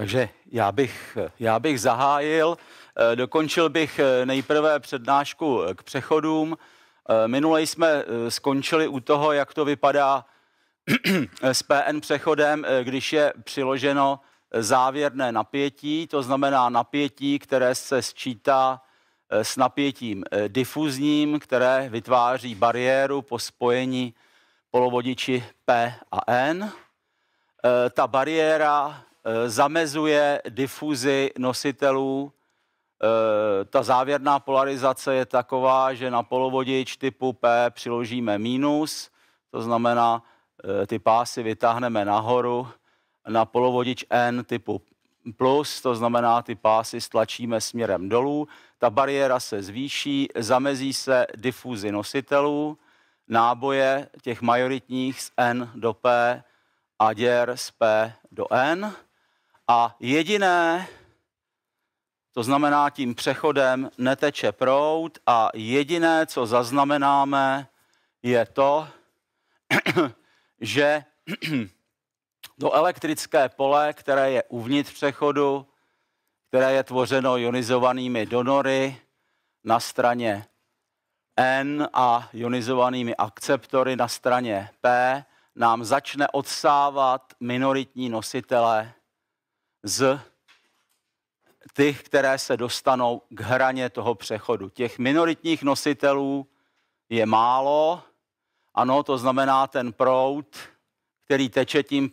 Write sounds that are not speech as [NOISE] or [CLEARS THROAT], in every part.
Takže já bych, já bych zahájil, eh, dokončil bych eh, nejprve přednášku eh, k přechodům. Minule jsme skončili u toho, jak to vypadá s PN přechodem, když je přiloženo závěrné napětí, to znamená napětí, které se sčítá s napětím difuzním, které vytváří bariéru po spojení polovodiči P a N. Ta bariéra Eh, zamezuje difuzi nositelů. Eh, ta závěrná polarizace je taková, že na polovodič typu P přiložíme mínus, to znamená, eh, ty pásy vytáhneme nahoru, na polovodič N typu plus, to znamená, ty pásy stlačíme směrem dolů, ta bariéra se zvýší, zamezí se difuzi nositelů, náboje těch majoritních z N do P a děr z P do N. A jediné, to znamená, tím přechodem neteče prout a jediné, co zaznamenáme, je to, [CLEARS THROAT] že [CLEARS THROAT] to elektrické pole, které je uvnitř přechodu, které je tvořeno ionizovanými donory na straně N a ionizovanými akceptory na straně P, nám začne odsávat minoritní nositele z těch, které se dostanou k hraně toho přechodu. Těch minoritních nositelů je málo, ano, to znamená ten proud, který teče tím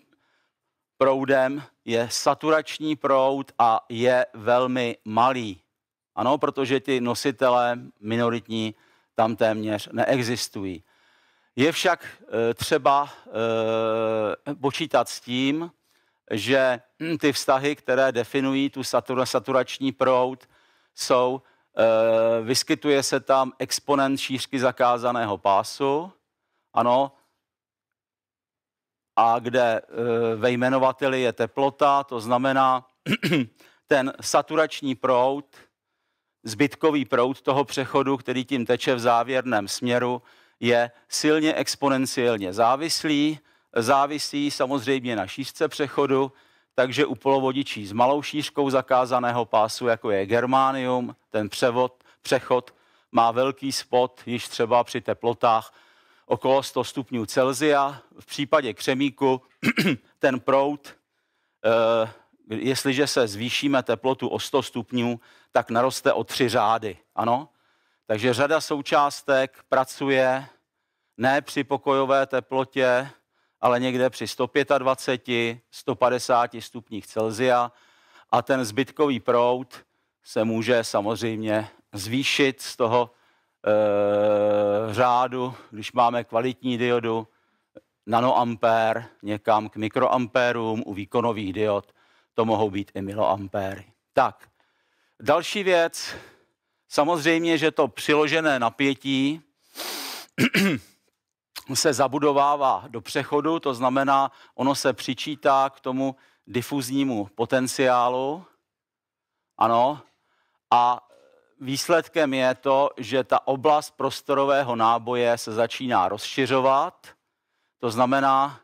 proudem, je saturační proud a je velmi malý. Ano, protože ty nositelé minoritní tam téměř neexistují. Je však eh, třeba e, počítat s tím, že hm, ty vztahy, které definují tu satura, saturační proud, jsou, e, vyskytuje se tam exponent šířky zakázaného pásu, ano, a kde e, ve jmenovateli je teplota, to znamená [CLEARS THROAT] ten saturační proud, zbytkový proud toho přechodu, který tím teče v závěrném směru, je silně exponenciálně závislý závisí samozřejmě na šířce přechodu, takže u polovodičí s malou šířkou zakázaného pásu, jako je germánium, ten převod, přechod má velký spot již třeba při teplotách okolo 100 stupňů Celzia. V případě křemíku [CLEARS THROAT] ten prout, eh, jestliže se zvýšíme teplotu o 100 stupňů, tak naroste o tři řády. Ano? Takže řada součástek pracuje ne při pokojové teplotě, ale někde při 125, 150 stupních Celzia a ten zbytkový proud se může samozřejmě zvýšit z toho e, řádu, když máme kvalitní diodu, nanoampér někam k mikroampérům, u výkonových diod to mohou být i miloampéry. Tak, další věc, samozřejmě, že to přiložené napětí se zabudovává do přechodu, to znamená, ono se přičítá k tomu difuznímu potenciálu. Ano. A výsledkem je to, že ta oblast prostorového náboje se začíná rozšiřovat. To znamená,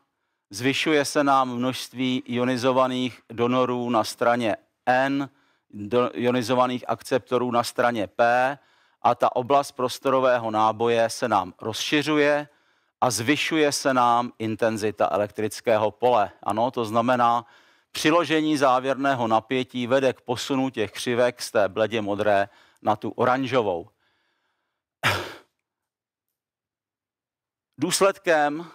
zvyšuje se nám množství ionizovaných donorů na straně N, ionizovaných akceptorů na straně P a ta oblast prostorového náboje se nám rozšiřuje a zvyšuje se nám intenzita elektrického pole. Ano, to znamená, přiložení závěrného napětí vede k posunu těch křivek z té bledě modré na tu oranžovou. Důsledkem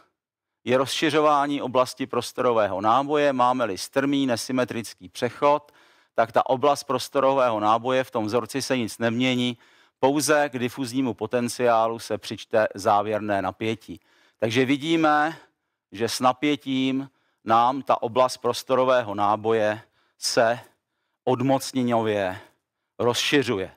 je rozšiřování oblasti prostorového náboje. Máme-li strmý nesymetrický přechod, tak ta oblast prostorového náboje v tom vzorci se nic nemění, pouze k difuznímu potenciálu se přičte závěrné napětí. Takže vidíme, že s napětím nám ta oblast prostorového náboje se odmocněňově rozšiřuje.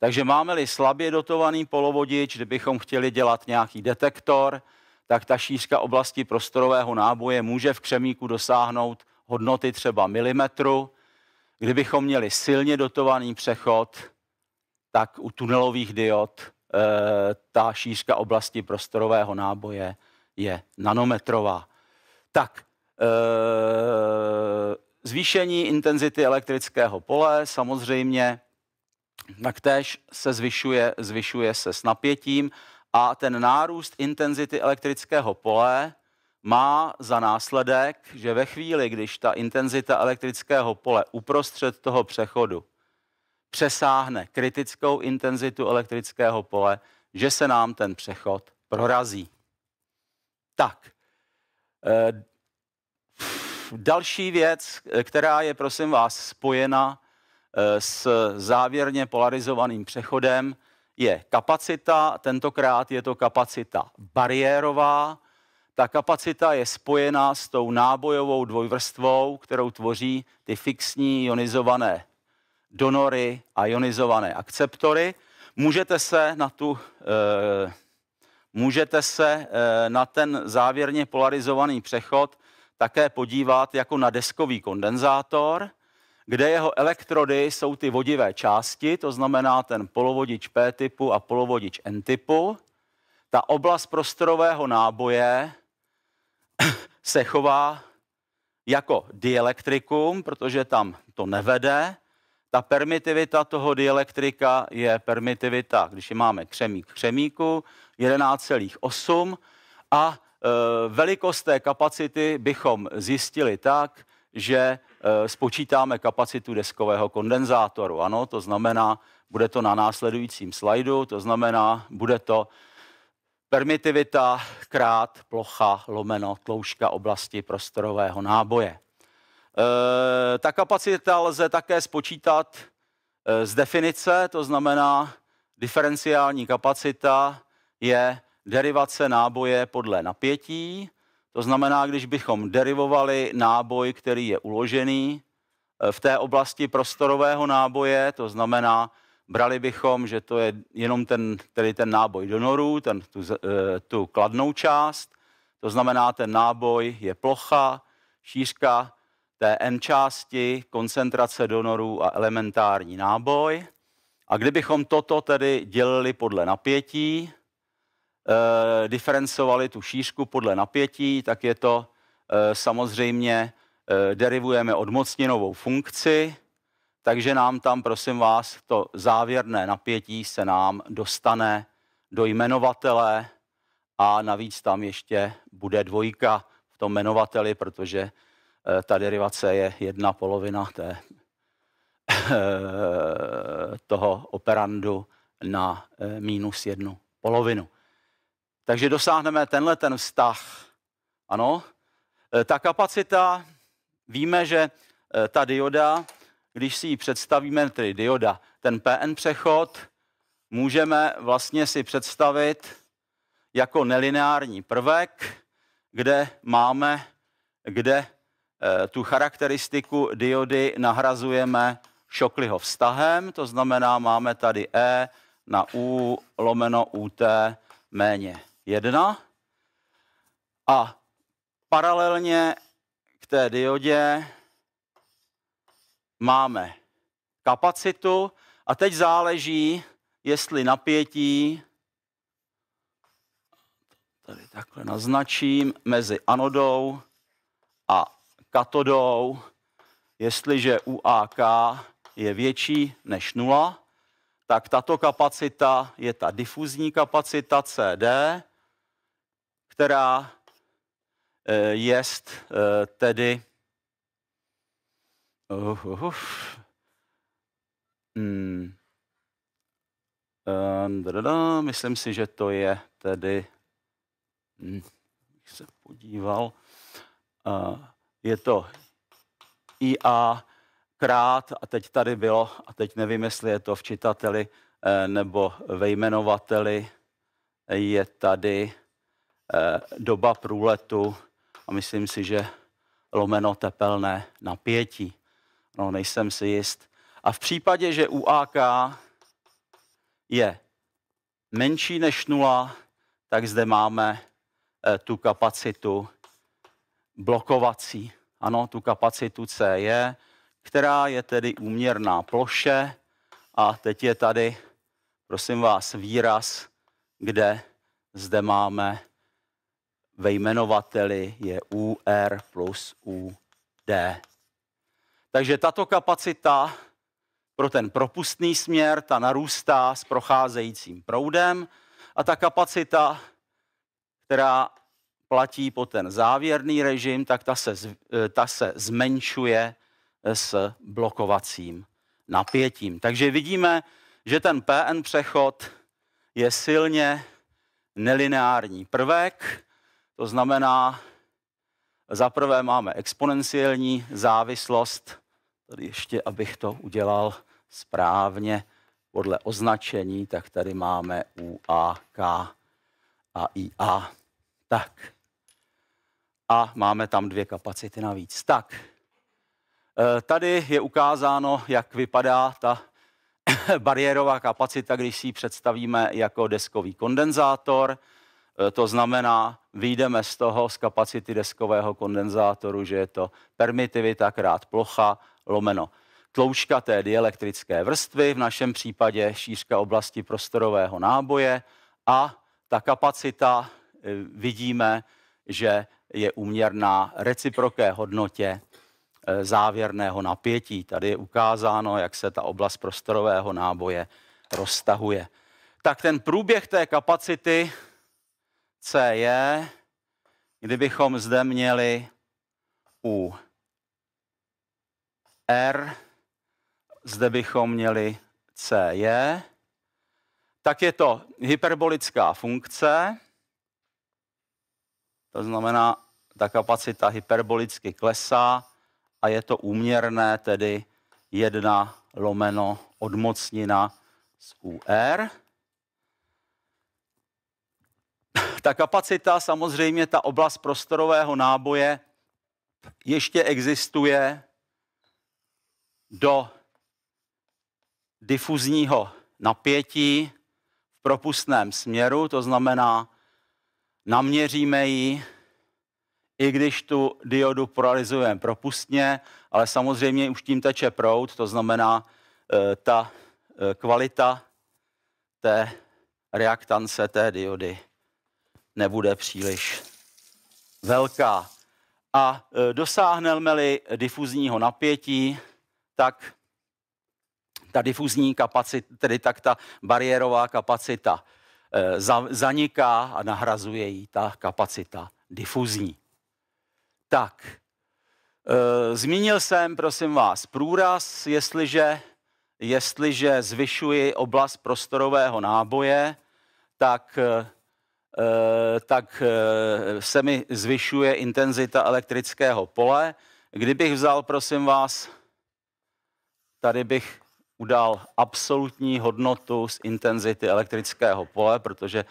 Takže máme-li slabě dotovaný polovodič, kdybychom chtěli dělat nějaký detektor, tak ta šířka oblasti prostorového náboje může v křemíku dosáhnout hodnoty třeba milimetru. Kdybychom měli silně dotovaný přechod, tak u tunelových diod Eh, ta šířka oblasti prostorového náboje je nanometrová. Tak, eh, zvýšení intenzity elektrického pole samozřejmě taktéž se zvyšuje, zvyšuje se s napětím a ten nárůst intenzity elektrického pole má za následek, že ve chvíli, když ta intenzita elektrického pole uprostřed toho přechodu přesáhne kritickou intenzitu elektrického pole, že se nám ten přechod prorazí. Tak, eh, další věc, která je, prosím vás, spojena eh, s závěrně polarizovaným přechodem, je kapacita, tentokrát je to kapacita bariérová. Ta kapacita je spojena s tou nábojovou dvojvrstvou, kterou tvoří ty fixní ionizované donory a ionizované akceptory. Můžete se na tu e, můžete se e, na ten závěrně polarizovaný přechod také podívat jako na deskový kondenzátor, kde jeho elektrody jsou ty vodivé části, to znamená ten polovodič P typu a polovodič N typu. Ta oblast prostorového náboje [COUGHS] se chová jako dielektrikum, protože tam to nevede, ta permitivita toho dielektrika je permitivita, když máme křemík křemíku, 11,8 a e, velikost té kapacity bychom zjistili tak, že e, spočítáme kapacitu deskového kondenzátoru. Ano, to znamená, bude to na následujícím slajdu, to znamená, bude to permitivita krát plocha lomeno tloušťka oblasti prostorového náboje. Eh, ta kapacita lze také spočítat eh, z definice, to znamená, diferenciální kapacita je derivace náboje podle napětí. To znamená, když bychom derivovali náboj, který je uložený eh, v té oblasti prostorového náboje, to znamená, brali bychom, že to je jenom ten, tedy ten náboj do ten, tu, tu kladnou část, to znamená, ten náboj je plocha, šířka té N části, koncentrace donorů a elementární náboj. A kdybychom toto tedy dělili podle napětí, e, diferencovali tu šířku podle napětí, tak je to e, samozřejmě e, derivujeme odmocninovou funkci, takže nám tam, prosím vás, to závěrné napětí se nám dostane do jmenovatele a navíc tam ještě bude dvojka v tom jmenovateli, protože Eh, ta derivace je jedna polovina té, eh, toho operandu na eh, minus jednu polovinu. Takže dosáhneme tenhle ten vztah. Ano, ta kapacita, víme, že ta dioda, když si ji představíme, tedy dioda, ten PN přechod, můžeme vlastně si představit jako nelineární prvek, kde máme, kde Eh, tu charakteristiku diody nahrazujeme Šokliho vztahem, to znamená, máme tady E na U lomeno UT méně 1. A paralelně k té diodě máme kapacitu a teď záleží, jestli napětí, tady takhle naznačím, mezi anodou a katodou, jestliže u AK je větší než nula, tak tato kapacita je ta difuzní kapacita CD, která eh, je eh, tedy uh, uh, uh, hmm. Eh, myslím si, že to je tedy, hmm, se podíval, uh, je to IA krát a teď tady bylo, a teď nevím, jestli je to v čitateli eh, nebo ve jmenovateli, je tady eh, doba průletu a myslím si, že lomeno tepelné napětí. No, nejsem si jist. A v případě, že u AK je menší než nula, tak zde máme eh, tu kapacitu blokovací, ano, tu kapacitu C je, která je tedy úměrná ploše a teď je tady, prosím vás, výraz, kde zde máme ve jmenovateli je UR plus UD. Takže tato kapacita pro ten propustný směr, ta narůstá s procházejícím proudem a ta kapacita, která platí po ten závěrný režim, tak ta se, eh, ta se zmenšuje eh, s blokovacím napětím. Takže vidíme, že ten PN přechod je silně nelineární prvek, to znamená, za prvé máme exponenciální závislost, tady ještě, abych to udělal správně podle označení, tak tady máme U, A, K a I, A. Tak a máme tam dvě kapacity navíc. Tak, eh, tady je ukázáno, jak vypadá ta [COUGHS] bariérová kapacita, když si ji představíme jako deskový kondenzátor. Eh, to znamená, vyjdeme z toho, z kapacity deskového kondenzátoru, že je to permitivita krát plocha lomeno tloušťka té dielektrické vrstvy, v našem případě šířka oblasti prostorového náboje a ta kapacita eh, vidíme, že je uměrná reciproké hodnotě e, závěrného napětí. Tady je ukázáno, jak se ta oblast prostorového náboje roztahuje. Tak ten průběh té kapacity C je, kdybychom zde měli u R, zde bychom měli C je, tak je to hyperbolická funkce, to znamená, ta kapacita hyperbolicky klesá a je to úměrné tedy jedna lomeno odmocnina z ur. Ta kapacita, samozřejmě ta oblast prostorového náboje, ještě existuje do difuzního napětí v propustném směru, to znamená naměříme ji, i když tu diodu polarizujeme propustně, ale samozřejmě už tím teče proud, to znamená, eh, ta eh, kvalita té reaktance té diody nebude příliš velká. A eh, dosáhneme-li difuzního napětí, tak ta difuzní kapacita, tedy tak ta bariérová kapacita Eh, zaniká a nahrazuje jí ta kapacita difuzní. Tak, eh, zmínil jsem, prosím vás, průraz, jestliže, jestliže zvyšuji oblast prostorového náboje, tak, eh, tak se mi zvyšuje intenzita elektrického pole. Kdybych vzal, prosím vás, tady bych udal absolutní hodnotu z intenzity elektrického pole, protože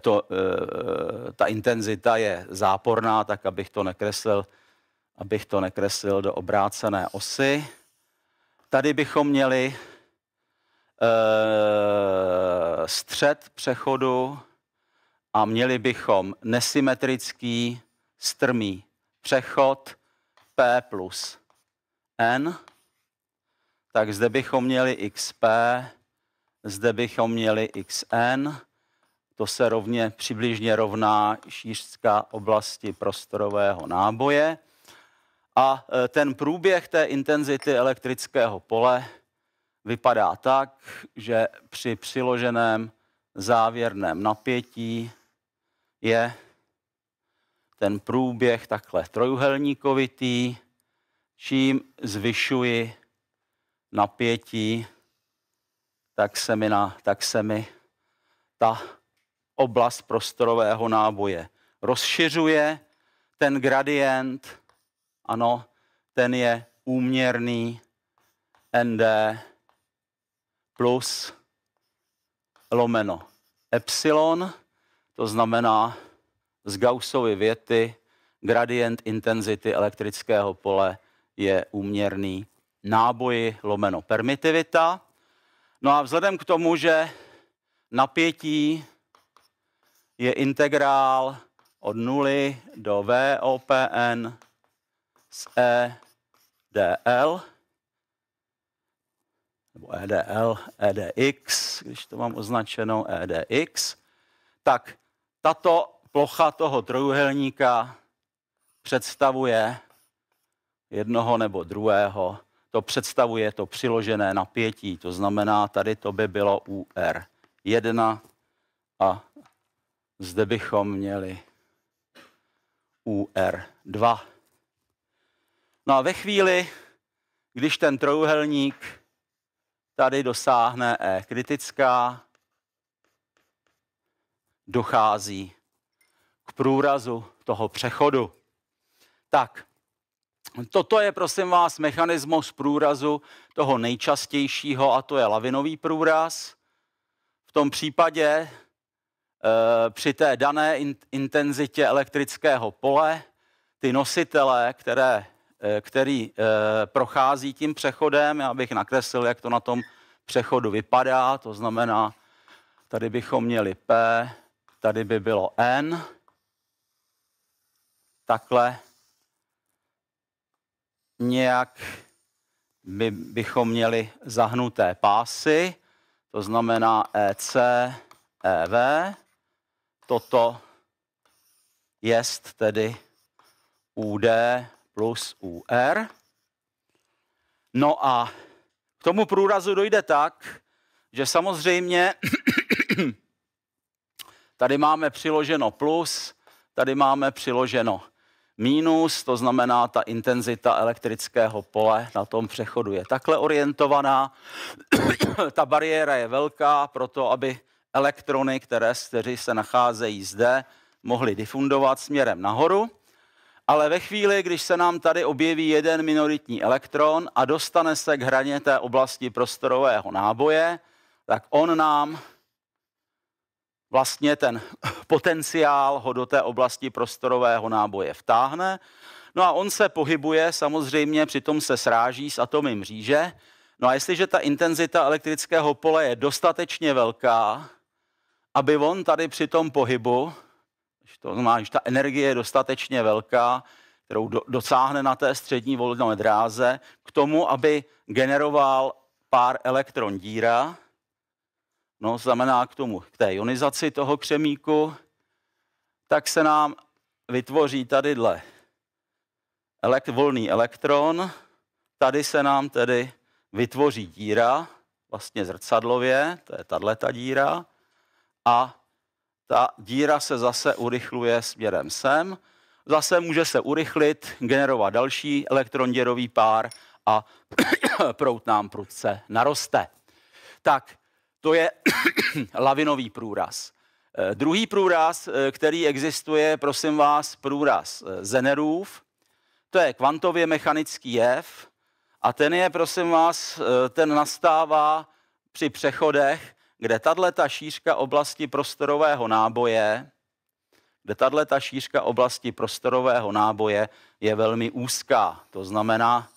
to, eh, ta intenzita je záporná, tak abych to nekreslil, abych to nekreslil do obrácené osy. Tady bychom měli eh, střed přechodu a měli bychom nesymetrický strmý přechod P plus N tak zde bychom měli XP, zde bychom měli XN, to se rovně přibližně rovná šířská oblasti prostorového náboje. A e, ten průběh té intenzity elektrického pole vypadá tak, že při přiloženém závěrném napětí je ten průběh takhle trojuhelníkovitý, čím zvyšuji napětí, tak se mi, na, tak se mi ta oblast prostorového náboje rozšiřuje, ten gradient, ano, ten je úměrný ND plus lomeno epsilon, to znamená z Gaussovy věty gradient intenzity elektrického pole je úměrný náboji lomeno permitivita. No a vzhledem k tomu, že napětí je integrál od 0 do VOPN z E dl, nebo EDL, EDX, když to mám označeno EDX, tak tato plocha toho trojuhelníka představuje jednoho nebo druhého to představuje to přiložené napětí, to znamená, tady to by bylo u R1 a zde bychom měli u R2. No a ve chvíli, když ten trojuhelník tady dosáhne E kritická, dochází k průrazu toho přechodu. Tak, Toto je, prosím vás, mechanismus průrazu toho nejčastějšího, a to je lavinový průraz. V tom případě eh, při té dané intenzitě elektrického pole ty nositele, které, eh, který eh, prochází tím přechodem, já bych nakreslil, jak to na tom přechodu vypadá, to znamená, tady bychom měli P, tady by bylo N, takhle nějak by, bychom měli zahnuté pásy, to znamená EC, EV. Toto jest tedy UD plus UR. No a k tomu průrazu dojde tak, že samozřejmě [COUGHS] tady máme přiloženo plus, tady máme přiloženo mínus, to znamená ta intenzita elektrického pole na tom přechodu je takhle orientovaná. [COUGHS] ta bariéra je velká pro to, aby elektrony, které kteří se nacházejí zde, mohly difundovat směrem nahoru. Ale ve chvíli, když se nám tady objeví jeden minoritní elektron a dostane se k hraně té oblasti prostorového náboje, tak on nám vlastně ten [LAUGHS] potenciál ho do té oblasti prostorového náboje vtáhne. No a on se pohybuje, samozřejmě přitom se sráží s atomy mříže. No a jestliže ta intenzita elektrického pole je dostatečně velká, aby on tady při tom pohybu, to znamená, že ta energie je dostatečně velká, kterou do, docáhne na té střední volné dráze, k tomu, aby generoval pár elektron díra, no, znamená k tomu, k té ionizaci toho křemíku, tak se nám vytvoří tadyhle elekt, volný elektron, tady se nám tedy vytvoří díra, vlastně zrcadlově, to je ta díra, a ta díra se zase urychluje směrem sem, zase může se urychlit, generovat další elektronděrový pár a [COUGHS] prout nám prudce naroste. Tak, to je [COUGHS] lavinový průraz. Eh, druhý průraz, eh, který existuje, prosím vás, průraz eh, Zenerův, to je kvantově mechanický jev a ten je, prosím vás, ten nastává při přechodech, kde ta šířka oblasti prostorového náboje, kde ta šířka oblasti prostorového náboje je velmi úzká. To znamená,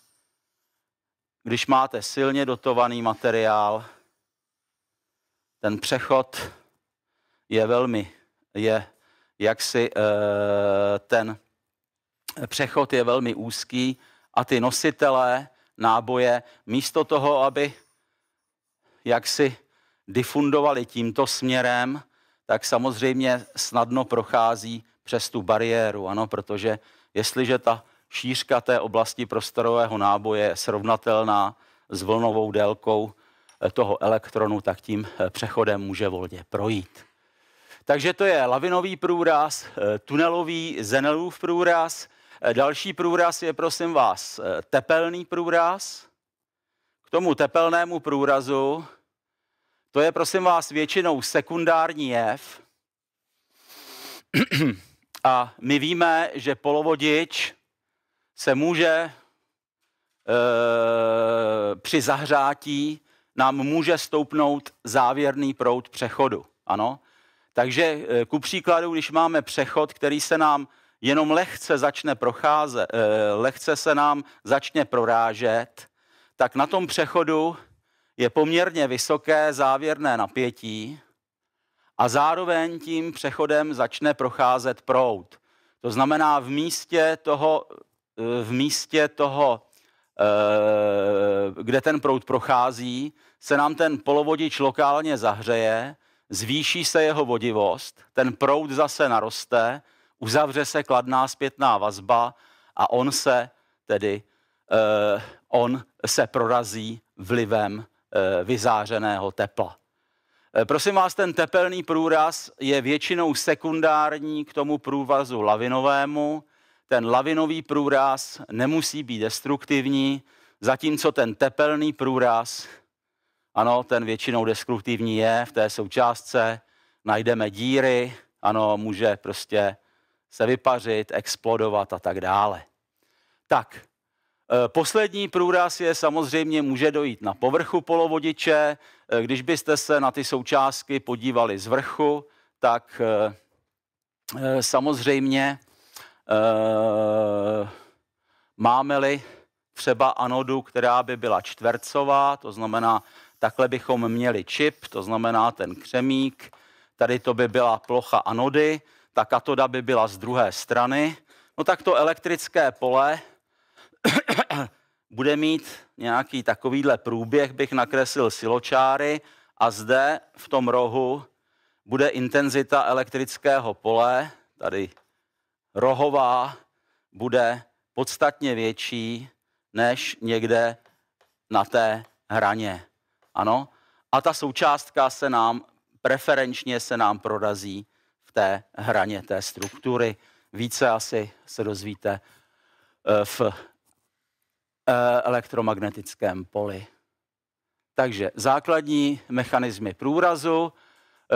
když máte silně dotovaný materiál, ten přechod je velmi, je jaksi eh, ten přechod je velmi úzký a ty nositelé náboje místo toho, aby jaksi difundovali tímto směrem, tak samozřejmě snadno prochází přes tu bariéru, ano, protože jestliže ta šířka té oblasti prostorového náboje je srovnatelná s vlnovou délkou toho elektronu, tak tím eh, přechodem může volně projít. Takže to je lavinový průraz, eh, tunelový Zenelův průraz. Eh, další průraz je, prosím vás, tepelný průraz. K tomu tepelnému průrazu, to je, prosím vás, většinou sekundární jev. [CLEARS THROAT] A my víme, že polovodič se může e, při zahřátí nám může stoupnout závěrný proud přechodu. Ano? Takže eh, ku příkladu, když máme přechod, který se nám jenom lehce začne procházet, eh, lehce se nám začne prorážet, tak na tom přechodu je poměrně vysoké závěrné napětí a zároveň tím přechodem začne procházet proud. To znamená, v místě toho, eh, v místě toho Eh, kde ten proud prochází, se nám ten polovodič lokálně zahřeje, zvýší se jeho vodivost, ten proud zase naroste, uzavře se kladná zpětná vazba a on se tedy eh, on se prorazí vlivem eh, vyzářeného tepla. Eh, prosím vás, ten tepelný průraz je většinou sekundární k tomu průvazu lavinovému, ten lavinový průraz nemusí být destruktivní, zatímco ten tepelný průraz, ano, ten většinou destruktivní je v té součástce, najdeme díry, ano, může prostě se vypařit, explodovat a tak dále. Tak, e, Poslední průraz je samozřejmě může dojít na povrchu polovodiče. E, když byste se na ty součástky podívali z vrchu, tak e, samozřejmě Eh, máme-li třeba anodu, která by byla čtvercová, to znamená, takhle bychom měli čip, to znamená ten křemík, tady to by byla plocha anody, ta katoda by byla z druhé strany, no tak to elektrické pole [COUGHS] bude mít nějaký takovýhle průběh, bych nakreslil siločáry a zde v tom rohu bude intenzita elektrického pole, tady rohová bude podstatně větší než někde na té hraně. Ano? A ta součástka se nám, preferenčně se nám prorazí v té hraně té struktury. Více asi se dozvíte eh, v eh, elektromagnetickém poli. Takže základní mechanismy průrazu,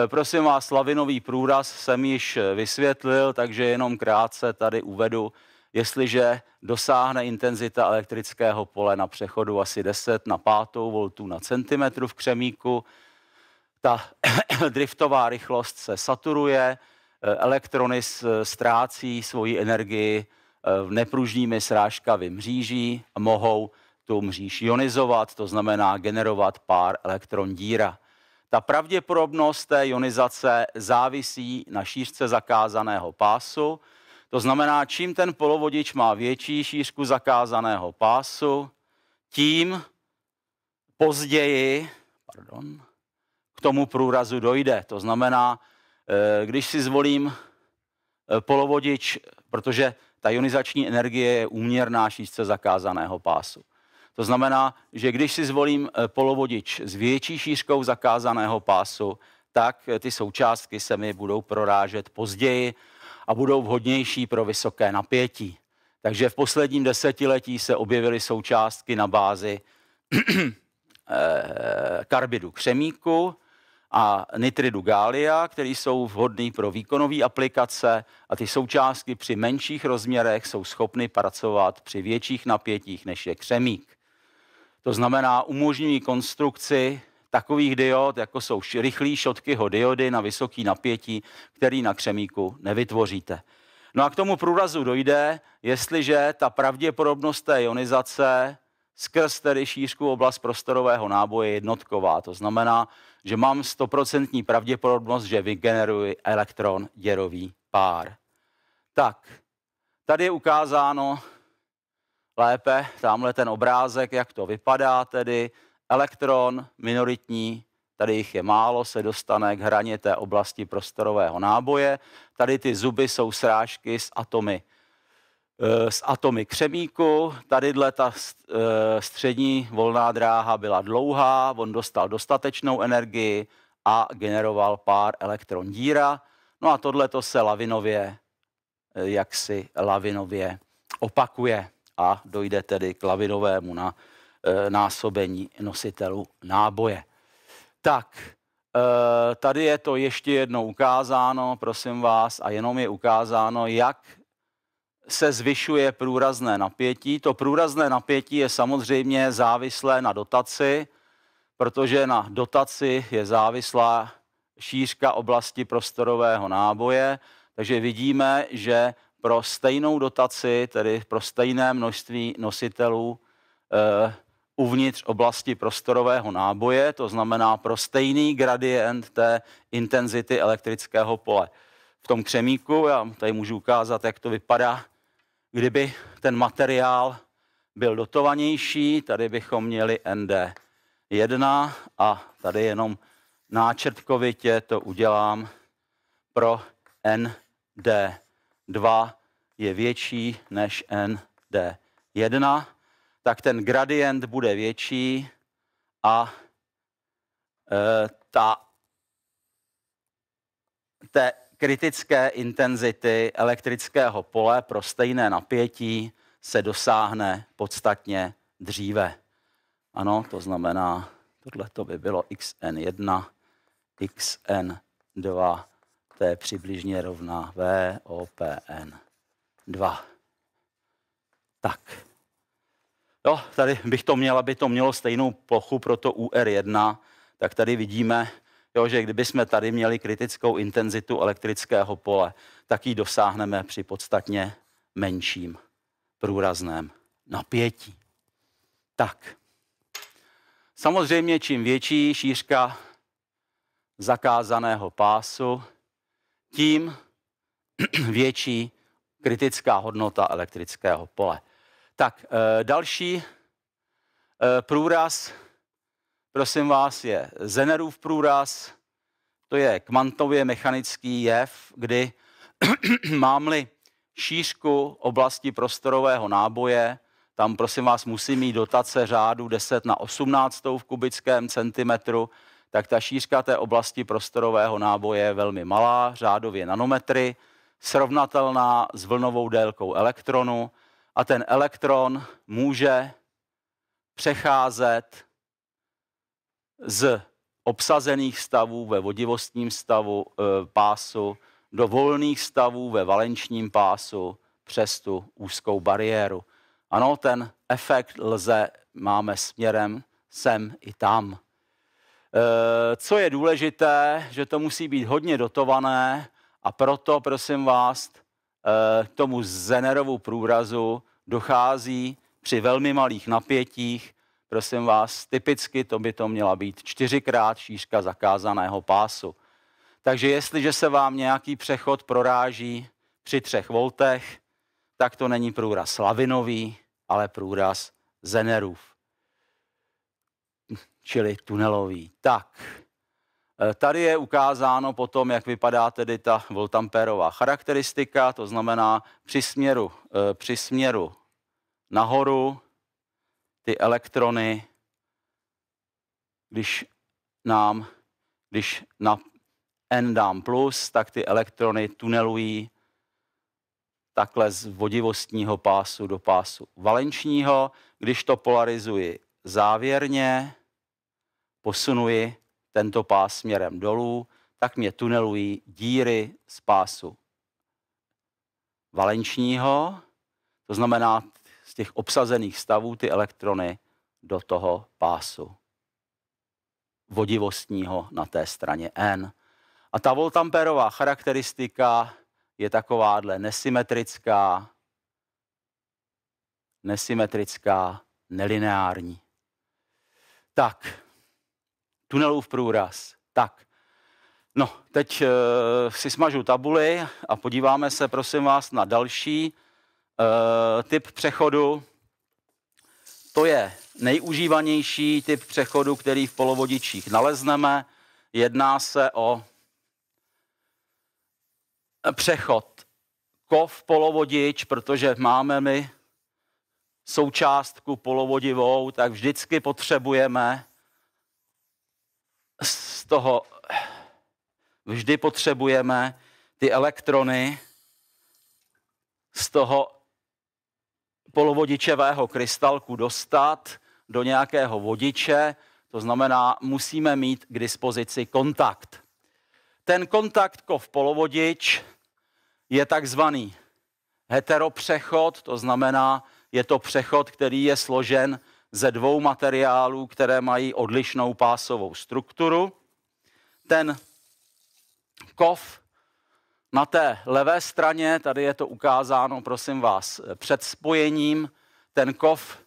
Eh, prosím vás, slavinový průraz jsem již eh, vysvětlil, takže jenom krátce tady uvedu, jestliže dosáhne intenzita elektrického pole na přechodu asi 10 na 5 voltů na centimetru v křemíku, ta [CLEARS THROAT] driftová rychlost se saturuje, eh, elektrony ztrácí svoji energii v nepružními srážkavým mříží a mohou tu mříž ionizovat, to znamená generovat pár elektron díra. Ta pravděpodobnost té ionizace závisí na šířce zakázaného pásu. To znamená, čím ten polovodič má větší šířku zakázaného pásu, tím později pardon, k tomu průrazu dojde. To znamená, eh, když si zvolím eh, polovodič, protože ta ionizační energie je úměrná šířce zakázaného pásu. To znamená, že když si zvolím eh, polovodič s větší šířkou zakázaného pásu, tak eh, ty součástky se mi budou prorážet později a budou vhodnější pro vysoké napětí. Takže v posledním desetiletí se objevily součástky na bázi [CLEARS THROAT] eh, karbidu křemíku a nitridu gália, které jsou vhodné pro výkonové aplikace a ty součástky při menších rozměrech jsou schopny pracovat při větších napětích než je křemík. To znamená, umožňují konstrukci takových diod, jako jsou rychlé šotkyho diody na vysoký napětí, který na křemíku nevytvoříte. No a k tomu průrazu dojde, jestliže ta pravděpodobnost té ionizace skrz tedy šířku oblast prostorového náboje jednotková. To znamená, že mám stoprocentní pravděpodobnost, že vygeneruji elektron děrový pár. Tak, tady je ukázáno lépe tamhle ten obrázek, jak to vypadá tedy. Elektron minoritní, tady jich je málo, se dostane k hraně té oblasti prostorového náboje. Tady ty zuby jsou srážky s atomy eh, s atomy křemíku. Tadyhle ta eh, střední volná dráha byla dlouhá, on dostal dostatečnou energii a generoval pár elektron díra. No a tohle to se lavinově, eh, jaksi lavinově opakuje a dojde tedy k lavinovému na, e, násobení nositelů náboje. Tak, e, tady je to ještě jednou ukázáno, prosím vás, a jenom je ukázáno, jak se zvyšuje průrazné napětí. To průrazné napětí je samozřejmě závislé na dotaci, protože na dotaci je závislá šířka oblasti prostorového náboje, takže vidíme, že pro stejnou dotaci, tedy pro stejné množství nositelů e, uvnitř oblasti prostorového náboje, to znamená pro stejný gradient té intenzity elektrického pole. V tom křemíku, já tady můžu ukázat, jak to vypadá, kdyby ten materiál byl dotovanější, tady bychom měli ND1 a tady jenom náčrtkovitě to udělám pro ND2. 2 je větší než ND1, tak ten gradient bude větší a e, ta té kritické intenzity elektrického pole pro stejné napětí se dosáhne podstatně dříve. Ano, to znamená, tohle to by bylo xn1, xn2 to je přibližně rovná VOPN 2. Tak. Jo, tady bych to měl, aby to mělo stejnou plochu pro to UR1, tak tady vidíme, jo, že kdyby jsme tady měli kritickou intenzitu elektrického pole, tak ji dosáhneme při podstatně menším průrazném napětí. Tak. Samozřejmě, čím větší šířka zakázaného pásu, tím [CLEARS THROAT] větší kritická hodnota elektrického pole. Tak, eh, další eh, průraz, prosím vás, je Zenerův průraz. To je kvantově mechanický jev, kdy [CLEARS THROAT] mám-li šířku oblasti prostorového náboje, tam prosím vás musí mít dotace řádu 10 na 18 v kubickém centimetru, tak ta šířka té oblasti prostorového náboje je velmi malá, řádově nanometry, srovnatelná s vlnovou délkou elektronu a ten elektron může přecházet z obsazených stavů ve vodivostním stavu e, pásu do volných stavů ve valenčním pásu přes tu úzkou bariéru. Ano, ten efekt lze máme směrem sem i tam. Eh, co je důležité, že to musí být hodně dotované a proto, prosím vás, eh, k tomu Zenerovu průrazu dochází při velmi malých napětích. Prosím vás, typicky to by to měla být čtyřikrát šířka zakázaného pásu. Takže jestliže se vám nějaký přechod proráží při třech voltech, tak to není průraz lavinový, ale průraz Zenerův čili tunelový. Tak, eh, Tady je ukázáno potom, jak vypadá tedy ta voltamperová charakteristika, to znamená při směru, eh, při směru nahoru ty elektrony, když nám, když na n dám plus, tak ty elektrony tunelují takhle z vodivostního pásu do pásu valenčního. Když to polarizuji závěrně posunuji tento pás směrem dolů, tak mě tunelují díry z pásu valenčního, to znamená z těch obsazených stavů ty elektrony do toho pásu vodivostního na té straně N. A ta voltamperová charakteristika je takováhle nesymetrická, nesymetrická, nelineární. Tak, tunelů v průraz. Tak, no, teď uh, si smažu tabuli a podíváme se, prosím vás, na další uh, typ přechodu. To je nejužívanější typ přechodu, který v polovodičích nalezneme. Jedná se o přechod kov polovodič, protože máme my součástku polovodivou, tak vždycky potřebujeme z toho, vždy potřebujeme ty elektrony z toho polovodičevého krystalku dostat do nějakého vodiče, to znamená, musíme mít k dispozici kontakt. Ten kontakt kov polovodič je takzvaný heteropřechod, to znamená, je to přechod, který je složen ze dvou materiálů, které mají odlišnou pásovou strukturu. Ten kov na té levé straně, tady je to ukázáno, prosím vás, před spojením, ten kov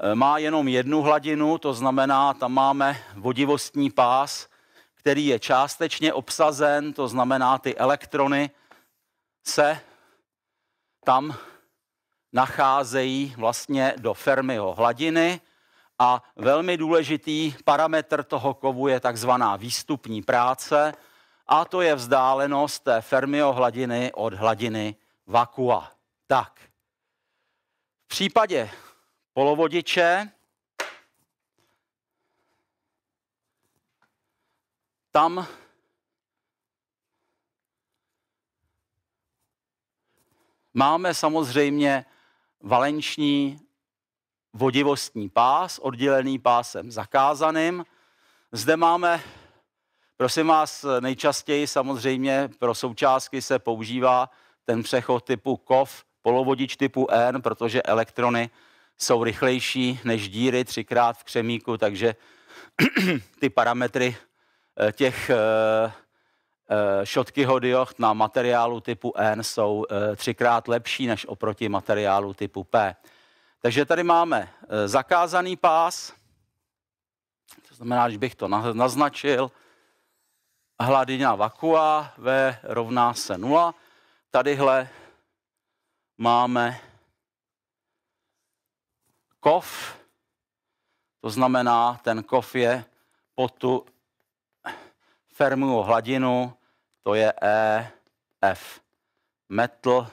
eh, má jenom jednu hladinu, to znamená, tam máme vodivostní pás, který je částečně obsazen, to znamená, ty elektrony se tam nacházejí vlastně do Fermiho hladiny a velmi důležitý parametr toho kovu je takzvaná výstupní práce a to je vzdálenost té Fermiho hladiny od hladiny vakua. Tak, v případě polovodiče tam máme samozřejmě valenční vodivostní pás, oddělený pásem zakázaným. Zde máme, prosím vás, nejčastěji samozřejmě pro součástky se používá ten přechod typu kov, polovodič typu N, protože elektrony jsou rychlejší než díry třikrát v křemíku, takže [CLEARS THROAT] ty parametry eh, těch eh, Eh, šotky hodiocht na materiálu typu N jsou eh, třikrát lepší než oproti materiálu typu P. Takže tady máme eh, zakázaný pás, to znamená, že bych to naznačil, hladina vakua V rovná se 0. Tadyhle máme kov, to znamená, ten kov je pod tu fermu hladinu to je E F Metal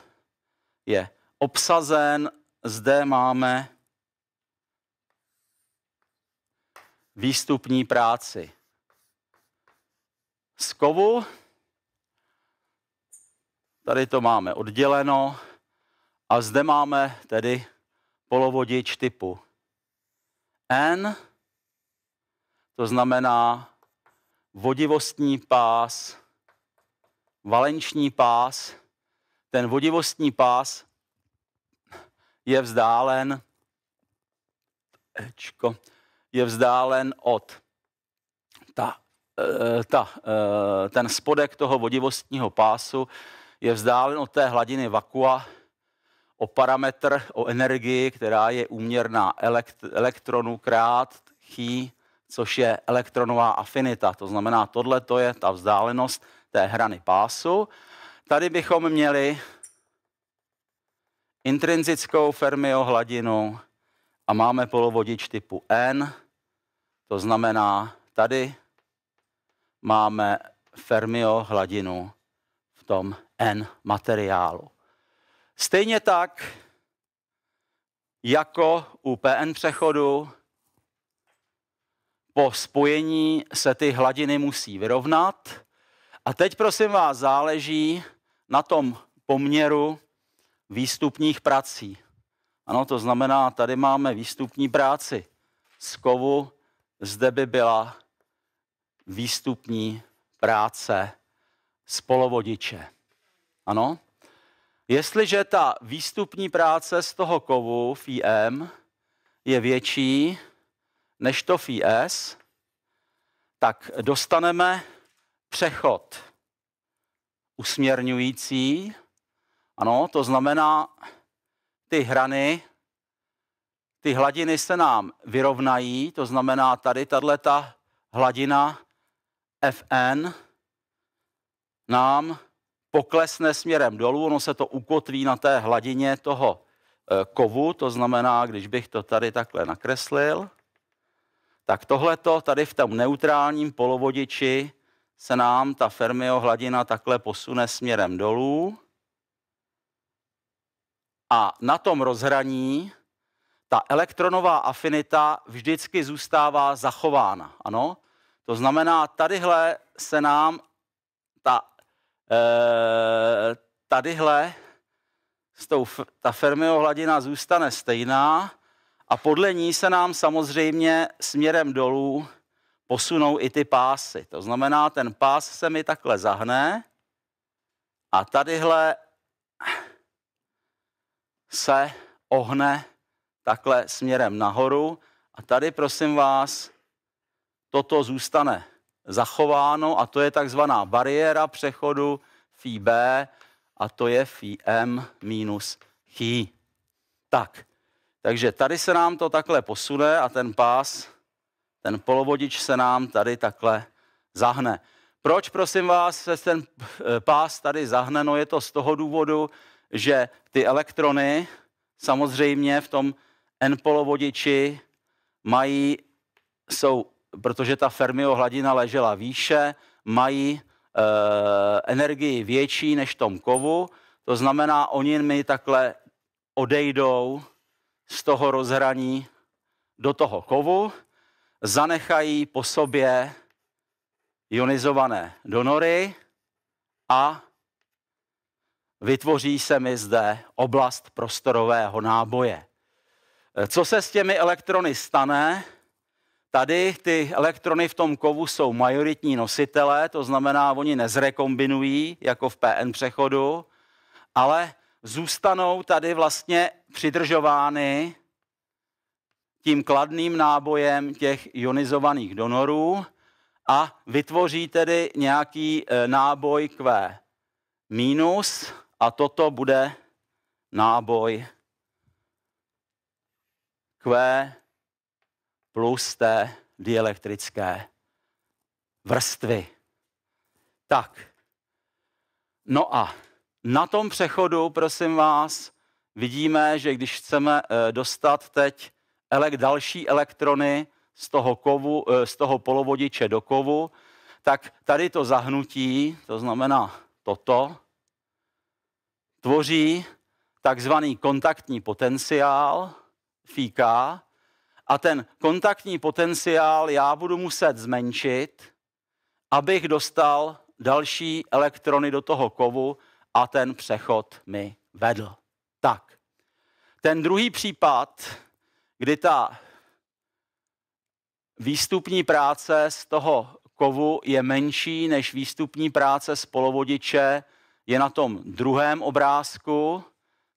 je obsazen, zde máme výstupní práci z kovu. Tady to máme odděleno a zde máme tedy polovodič typu N, to znamená vodivostní pás valenční pás, ten vodivostní pás je vzdálen, ečko, je vzdálen od ta, eh, ta, eh, ten spodek toho vodivostního pásu je vzdálen od té hladiny vakua o parametr, o energii, která je úměrná elekt, elektronu krát chi, což je elektronová afinita. To znamená, tohle to je ta vzdálenost, té hrany pásu. Tady bychom měli intrinzickou fermio hladinu a máme polovodič typu N, to znamená, tady máme fermio hladinu v tom N materiálu. Stejně tak jako u PN přechodu po spojení se ty hladiny musí vyrovnat a teď prosím vás, záleží na tom poměru výstupních prací. Ano, to znamená, tady máme výstupní práci z kovu, zde by byla výstupní práce z polovodiče. Ano? Jestliže ta výstupní práce z toho kovu Φ je větší než to Φ tak dostaneme přechod usměrňující. Ano, to znamená, ty hrany, ty hladiny se nám vyrovnají, to znamená tady tato hladina Fn nám poklesne směrem dolů, ono se to ukotví na té hladině toho eh, kovu, to znamená, když bych to tady takhle nakreslil, tak tohleto tady v tom neutrálním polovodiči se nám ta Fermiho hladina takhle posune směrem dolů. A na tom rozhraní ta elektronová afinita vždycky zůstává zachována. Ano? To znamená, tadyhle se nám ta, e, tadyhle s tou, ta Fermiho hladina zůstane stejná a podle ní se nám samozřejmě směrem dolů posunou i ty pásy. To znamená, ten pás se mi takhle zahne a tadyhle se ohne takhle směrem nahoru a tady, prosím vás, toto zůstane zachováno a to je takzvaná bariéra přechodu phi b a to je phi m minus chi. Tak, takže tady se nám to takhle posune a ten pás ten polovodič se nám tady takhle zahne. Proč, prosím vás, se ten pás tady zahne? No je to z toho důvodu, že ty elektrony samozřejmě v tom N-polovodiči mají, jsou, protože ta Fermiho hladina ležela výše, mají e, energii větší než v tom kovu, to znamená, oni mi takhle odejdou z toho rozhraní do toho kovu zanechají po sobě ionizované donory a vytvoří se mi zde oblast prostorového náboje. Co se s těmi elektrony stane? Tady ty elektrony v tom kovu jsou majoritní nositelé, to znamená, oni nezrekombinují jako v PN přechodu, ale zůstanou tady vlastně přidržovány tím kladným nábojem těch ionizovaných donorů a vytvoří tedy nějaký eh, náboj Q minus a toto bude náboj Q plus té dielektrické vrstvy. Tak, no a na tom přechodu, prosím vás, vidíme, že když chceme eh, dostat teď elek, další elektrony z toho, kovu, eh, z toho polovodiče do kovu, tak tady to zahnutí, to znamená toto, tvoří takzvaný kontaktní potenciál, fíka, a ten kontaktní potenciál já budu muset zmenšit, abych dostal další elektrony do toho kovu a ten přechod mi vedl. Tak, ten druhý případ kdy ta výstupní práce z toho kovu je menší než výstupní práce z polovodiče, je na tom druhém obrázku.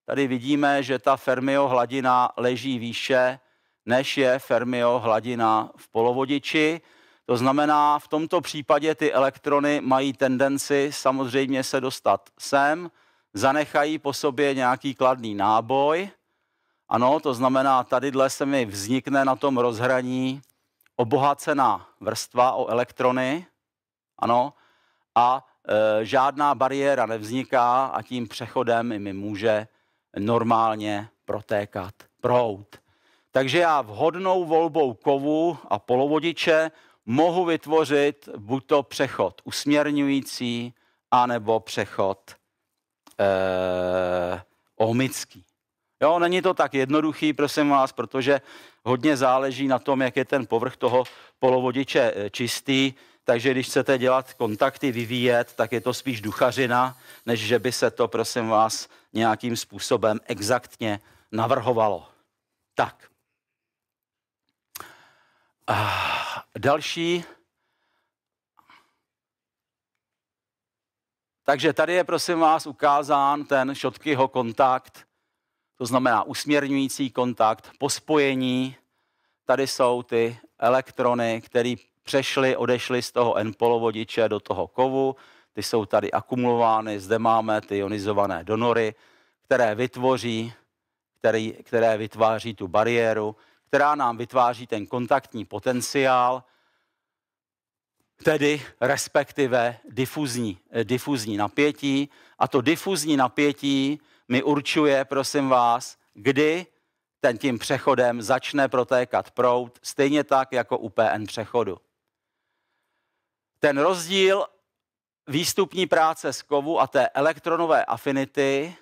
Tady vidíme, že ta fermio hladina leží výše, než je fermio hladina v polovodiči. To znamená, v tomto případě ty elektrony mají tendenci samozřejmě se dostat sem, zanechají po sobě nějaký kladný náboj ano, to znamená, tady dle se mi vznikne na tom rozhraní obohacená vrstva o elektrony, ano, a e, žádná bariéra nevzniká a tím přechodem mi může normálně protékat prout. Takže já vhodnou volbou kovu a polovodiče mohu vytvořit buď to přechod usměrňující, anebo přechod e, ohmický. Jo, není to tak jednoduchý, prosím vás, protože hodně záleží na tom, jak je ten povrch toho polovodiče eh, čistý, takže když chcete dělat kontakty, vyvíjet, tak je to spíš duchařina, než že by se to, prosím vás, nějakým způsobem exaktně navrhovalo. Tak. A ah, další. Takže tady je, prosím vás, ukázán ten šotkyho kontakt to znamená usměrňující kontakt, pospojení. tady jsou ty elektrony, které přešly, odešly z toho N-polovodiče do toho kovu, ty jsou tady akumulovány, zde máme ty ionizované donory, které vytvoří, který, které vytváří tu bariéru, která nám vytváří ten kontaktní potenciál, tedy respektive difuzní, eh, difuzní napětí. A to difuzní napětí mi určuje, prosím vás, kdy ten tím přechodem začne protékat prout, stejně tak jako u PN přechodu. Ten rozdíl výstupní práce z kovu a té elektronové afinity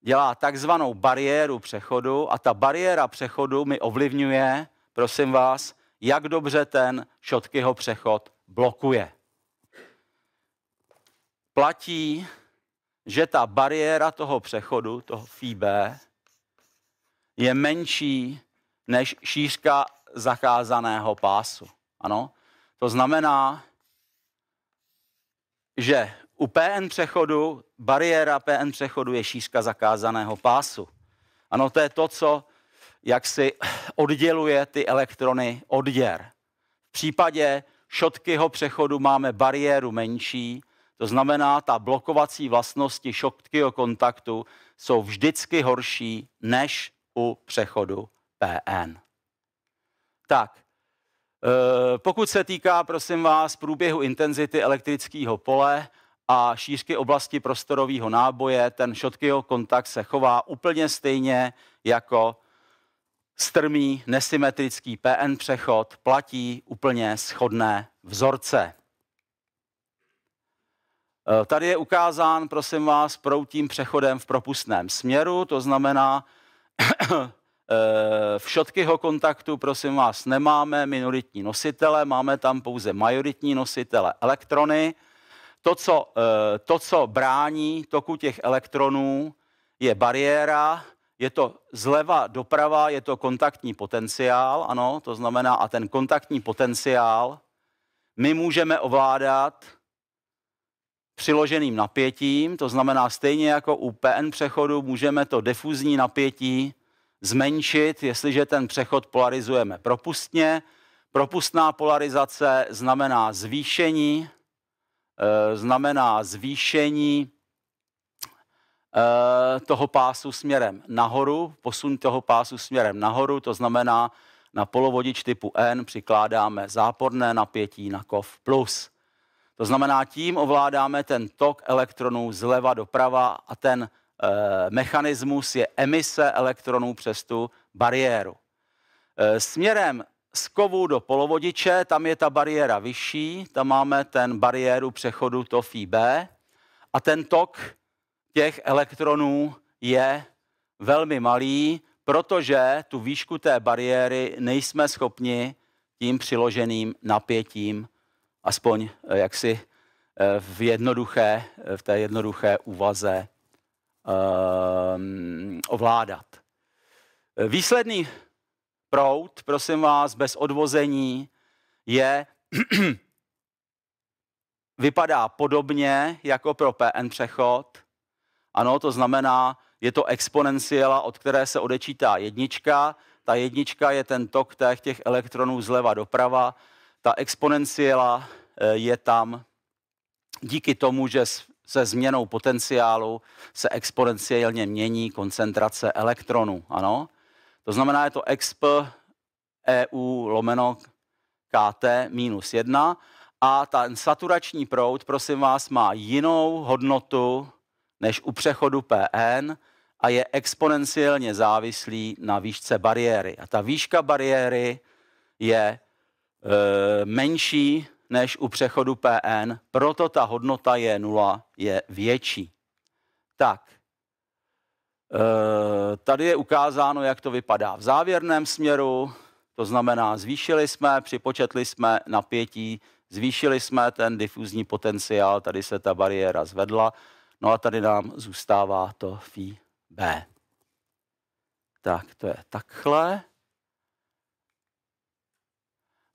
dělá takzvanou bariéru přechodu a ta bariéra přechodu mi ovlivňuje, prosím vás, jak dobře ten Šotkyho přechod blokuje. Platí že ta bariéra toho přechodu, toho FIB, je menší než šířka zakázaného pásu. Ano? To znamená, že u PN přechodu, bariéra PN přechodu je šířka zakázaného pásu. Ano, to je to, co jak si odděluje ty elektrony od V případě šotkyho přechodu máme bariéru menší to znamená, ta blokovací vlastnosti šoktkyho kontaktu jsou vždycky horší než u přechodu PN. Tak, eh, pokud se týká, prosím vás, průběhu intenzity elektrického pole a šířky oblasti prostorového náboje, ten šotkyho kontakt se chová úplně stejně jako strmý nesymetrický PN přechod, platí úplně schodné vzorce. Eh, tady je ukázán, prosím vás, proutím přechodem v propustném směru, to znamená, [CLEARS THROAT] eh, v šotkyho kontaktu, prosím vás, nemáme minoritní nositele, máme tam pouze majoritní nositele elektrony. To co, eh, to, co brání toku těch elektronů, je bariéra, je to zleva doprava, je to kontaktní potenciál, ano, to znamená, a ten kontaktní potenciál my můžeme ovládat přiloženým napětím, to znamená stejně jako u PN přechodu můžeme to difuzní napětí zmenšit, jestliže ten přechod polarizujeme propustně. Propustná polarizace znamená zvýšení, eh, znamená zvýšení eh, toho pásu směrem nahoru, posun toho pásu směrem nahoru, to znamená na polovodič typu N přikládáme záporné napětí na kov plus. To znamená, tím ovládáme ten tok elektronů zleva doprava a ten e, mechanismus je emise elektronů přes tu bariéru. E, směrem z kovu do polovodiče, tam je ta bariéra vyšší, tam máme ten bariéru přechodu to B a ten tok těch elektronů je velmi malý, protože tu výšku té bariéry nejsme schopni tím přiloženým napětím aspoň eh, jaksi eh, v jednoduché, eh, v té jednoduché úvaze ehm, ovládat. Výsledný proud, prosím vás, bez odvození, je, [CLEARS THROAT] vypadá podobně jako pro PN přechod. Ano, to znamená, je to exponenciela, od které se odečítá jednička. Ta jednička je ten tok těch, těch elektronů zleva doprava ta exponenciela eh, je tam díky tomu, že se změnou potenciálu se exponenciálně mění koncentrace elektronů. Ano? To znamená, je to exp EU lomeno KT minus 1 a ten saturační proud, prosím vás, má jinou hodnotu než u přechodu PN a je exponenciálně závislý na výšce bariéry. A ta výška bariéry je Eh, menší než u přechodu PN, proto ta hodnota je 0 je větší. Tak, eh, tady je ukázáno, jak to vypadá v závěrném směru, to znamená, zvýšili jsme, připočetli jsme napětí, zvýšili jsme ten difuzní potenciál, tady se ta bariéra zvedla, no a tady nám zůstává to φ B. Tak, to je takhle.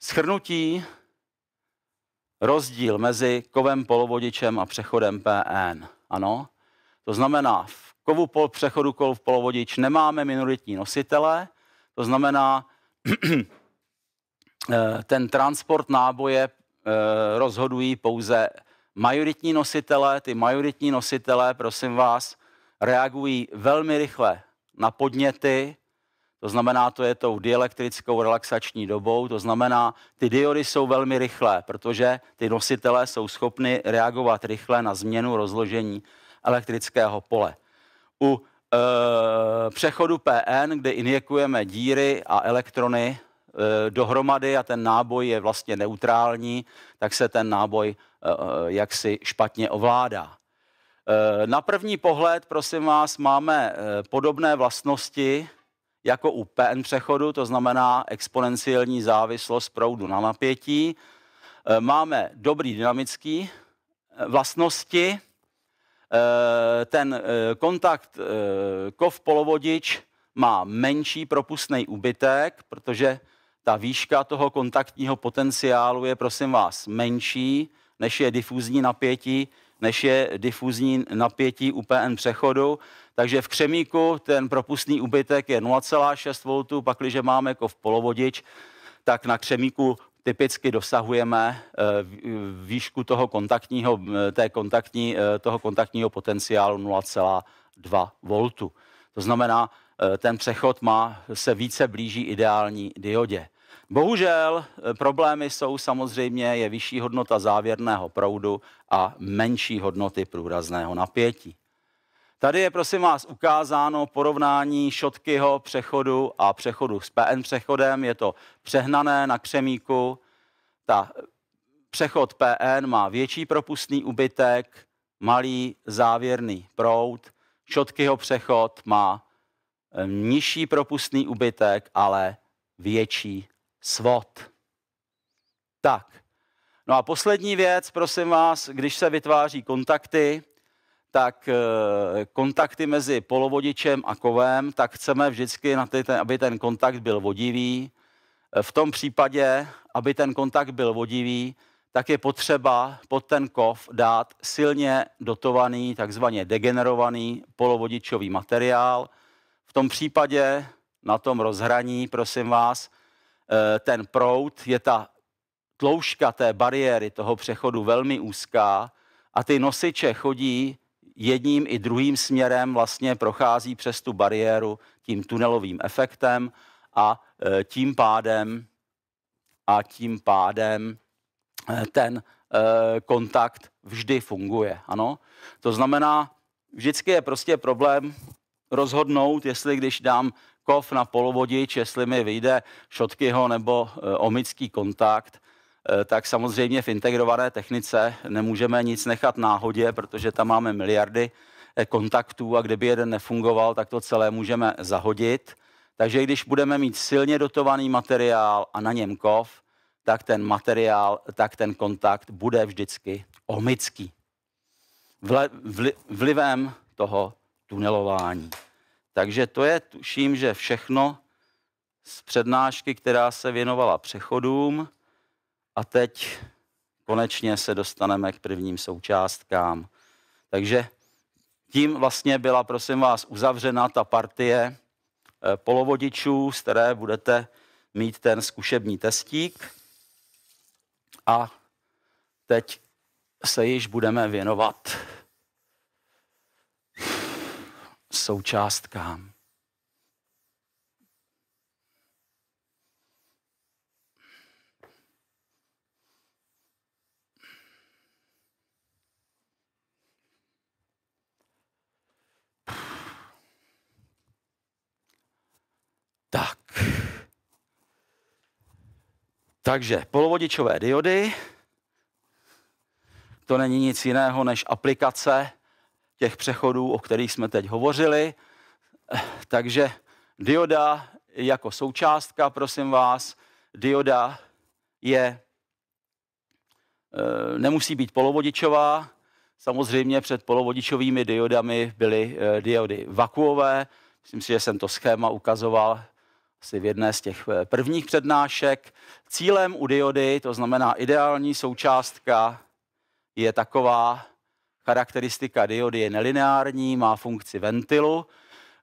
Schrnutí rozdíl mezi kovem polovodičem a přechodem PN. Ano, to znamená, v kovu pol přechodu kov polovodič nemáme minoritní nositele, to znamená, [CLEARS THROAT] eh, ten transport náboje eh, rozhodují pouze majoritní nositele. Ty majoritní nositele, prosím vás, reagují velmi rychle na podněty, to znamená, to je tou dielektrickou relaxační dobou, to znamená, ty diody jsou velmi rychlé, protože ty nositele jsou schopny reagovat rychle na změnu rozložení elektrického pole. U e, přechodu PN, kde injekujeme díry a elektrony e, dohromady a ten náboj je vlastně neutrální, tak se ten náboj e, e jaksi špatně ovládá. E, na první pohled, prosím vás, máme e, podobné vlastnosti, jako u PN přechodu, to znamená exponenciální závislost proudu na napětí. Eh, máme dobrý dynamický eh, vlastnosti, eh, ten kontakt kov polovodič má menší propustný ubytek, protože ta výška toho kontaktního potenciálu je, prosím vás, menší, než je difúzní napětí, než je difúzní napětí u PN přechodu. Takže v křemíku ten propustný ubytek je 0,6 V, když máme jako v polovodič, tak na křemíku typicky dosahujeme eh, výšku toho kontaktního, eh, té kontaktní, eh, toho kontaktního potenciálu 0,2 V. To znamená, ten přechod má, se více blíží ideální diodě. Bohužel problémy jsou samozřejmě je vyšší hodnota závěrného proudu a menší hodnoty průrazného napětí. Tady je, prosím vás, ukázáno porovnání šotkyho přechodu a přechodu s PN přechodem. Je to přehnané na křemíku. Ta přechod PN má větší propustný ubytek, malý závěrný proud. Šotkyho přechod má nižší propustný ubytek, ale větší svod. Tak, no a poslední věc, prosím vás, když se vytváří kontakty, tak eh, kontakty mezi polovodičem a kovem, tak chceme vždycky, na ty, ten, aby ten kontakt byl vodivý. Eh, v tom případě, aby ten kontakt byl vodivý, tak je potřeba pod ten kov dát silně dotovaný, takzvaně degenerovaný polovodičový materiál. V tom případě na tom rozhraní, prosím vás, eh, ten prout je ta tloušťka té bariéry toho přechodu velmi úzká a ty nosiče chodí jedním i druhým směrem vlastně prochází přes tu bariéru tím tunelovým efektem a e, tím pádem a tím pádem e, ten e, kontakt vždy funguje. Ano? To znamená, vždycky je prostě problém rozhodnout, jestli když dám kov na polovodič, jestli mi vyjde Šotkyho nebo omický kontakt, Eh, tak samozřejmě v integrované technice nemůžeme nic nechat náhodě, protože tam máme miliardy eh, kontaktů a kdyby jeden nefungoval, tak to celé můžeme zahodit. Takže když budeme mít silně dotovaný materiál a na něm kov, tak ten materiál, tak ten kontakt bude vždycky ohmický. Vle, vli, vlivem toho tunelování. Takže to je, tuším, že všechno z přednášky, která se věnovala přechodům. A teď konečně se dostaneme k prvním součástkám. Takže tím vlastně byla, prosím vás, uzavřena ta partie eh, polovodičů, z které budete mít ten zkušební testík. A teď se již budeme věnovat součástkám. Tak. Takže polovodičové diody, to není nic jiného než aplikace těch přechodů, o kterých jsme teď hovořili. Takže dioda jako součástka, prosím vás, dioda je, eh, nemusí být polovodičová, Samozřejmě před polovodičovými diodami byly eh, diody vakuové. Myslím si, že jsem to schéma ukazoval si v jedné z těch eh, prvních přednášek. Cílem u diody, to znamená ideální součástka, je taková charakteristika diody je nelineární, má funkci ventilu.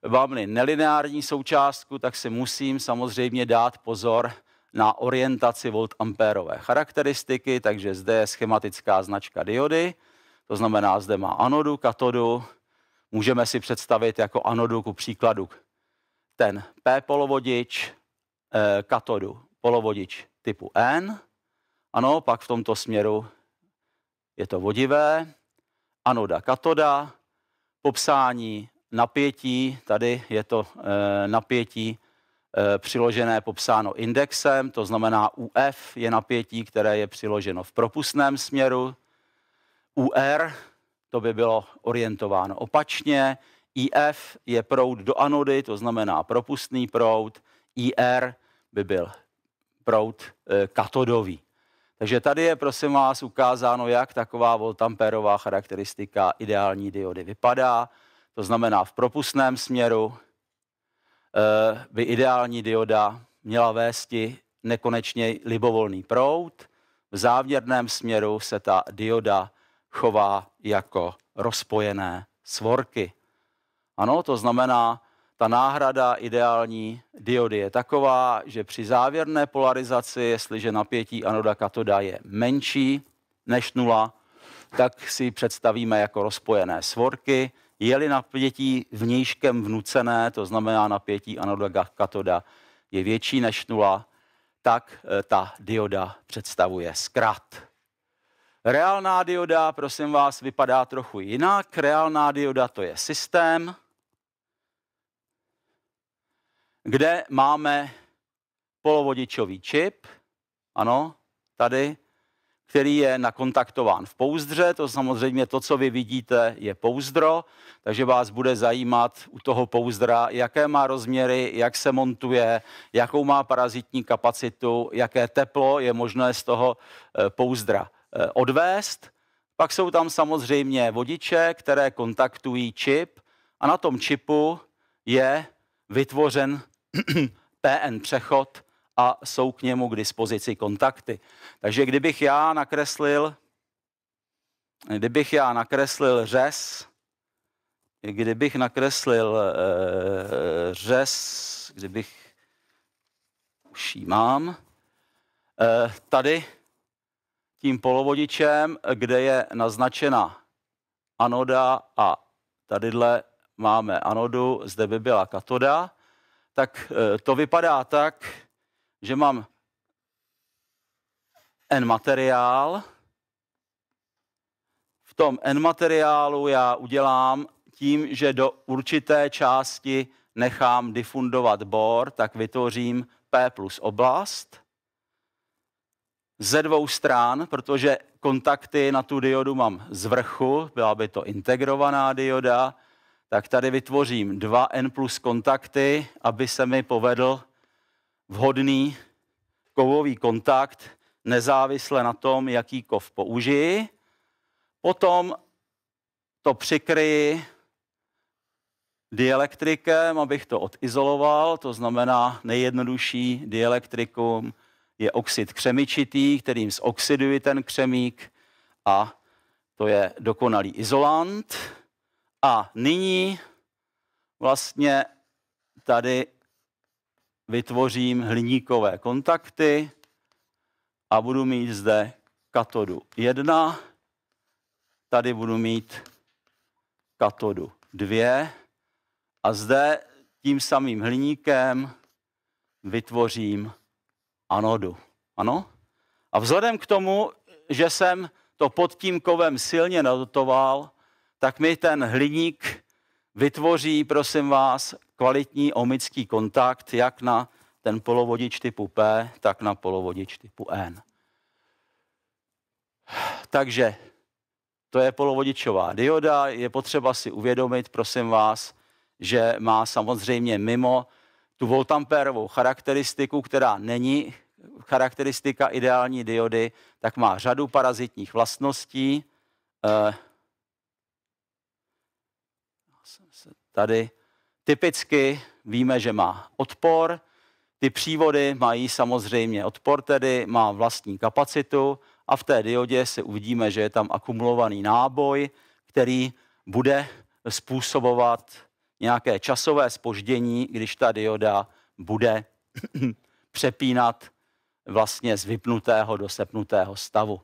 Mám-li nelineární součástku, tak si musím samozřejmě dát pozor na orientaci voltampérové charakteristiky, takže zde je schematická značka diody, to znamená, zde má anodu, katodu, můžeme si představit jako anodu ku příkladu ten P polovodič e, katodu, polovodič typu N. Ano, pak v tomto směru je to vodivé. Anoda, katoda, popsání napětí, tady je to e, napětí e, přiložené popsáno indexem, to znamená UF je napětí, které je přiloženo v propustném směru. UR, to by bylo orientováno opačně, IF je proud do anody, to znamená propustný proud, IR by byl proud eh, katodový. Takže tady je, prosím vás, ukázáno, jak taková voltamperová charakteristika ideální diody vypadá. To znamená, v propustném směru eh, by ideální dioda měla vésti nekonečně libovolný proud. V závěrném směru se ta dioda chová jako rozpojené svorky. Ano, to znamená, ta náhrada ideální diody je taková, že při závěrné polarizaci, jestliže napětí anoda katoda je menší než nula, tak si představíme jako rozpojené svorky. Je-li napětí vnějškem vnucené, to znamená napětí anoda katoda je větší než nula, tak eh, ta dioda představuje zkrat. Reálná dioda, prosím vás, vypadá trochu jinak. Reálná dioda to je systém, kde máme polovodičový čip, ano, tady, který je nakontaktován v pouzdře, to samozřejmě to, co vy vidíte, je pouzdro, takže vás bude zajímat u toho pouzdra, jaké má rozměry, jak se montuje, jakou má parazitní kapacitu, jaké teplo je možné z toho eh, pouzdra eh, odvést. Pak jsou tam samozřejmě vodiče, které kontaktují čip a na tom čipu je vytvořen [CLEARS THROAT] PN Přechod a jsou k němu k dispozici kontakty. Takže kdybych já nakreslil, kdybych já nakreslil řez, kdybych nakreslil e, řez, kdybych, už jí mám, e, tady tím polovodičem, kde je naznačena anoda a tadyhle máme anodu, zde by byla katoda tak eh, to vypadá tak, že mám N materiál. V tom N materiálu já udělám tím, že do určité části nechám difundovat bor, tak vytvořím P plus oblast ze dvou stran, protože kontakty na tu diodu mám z vrchu, byla by to integrovaná dioda, tak tady vytvořím dva n plus kontakty, aby se mi povedl vhodný kovový kontakt nezávisle na tom, jaký kov použiji. Potom to přikryji dielektrikem, abych to odizoloval, to znamená nejjednodušší dielektrikum je oxid křemičitý, kterým zoxiduji ten křemík a to je dokonalý izolant. A nyní vlastně tady vytvořím hliníkové kontakty a budu mít zde katodu 1, tady budu mít katodu 2 a zde tím samým hliníkem vytvořím anodu. Ano? A vzhledem k tomu, že jsem to pod tím kovem silně nadotoval, tak mi ten hliník vytvoří, prosím vás, kvalitní omický kontakt, jak na ten polovodič typu P, tak na polovodič typu N. Takže to je polovodičová dioda. Je potřeba si uvědomit, prosím vás, že má samozřejmě mimo tu voltampérovou charakteristiku, která není charakteristika ideální diody, tak má řadu parazitních vlastností. Eh, tady typicky víme, že má odpor. Ty přívody mají samozřejmě odpor, tedy má vlastní kapacitu a v té diodě se uvidíme, že je tam akumulovaný náboj, který bude způsobovat nějaké časové spoždění, když ta dioda bude [CLEARS THROAT] přepínat vlastně z vypnutého do sepnutého stavu.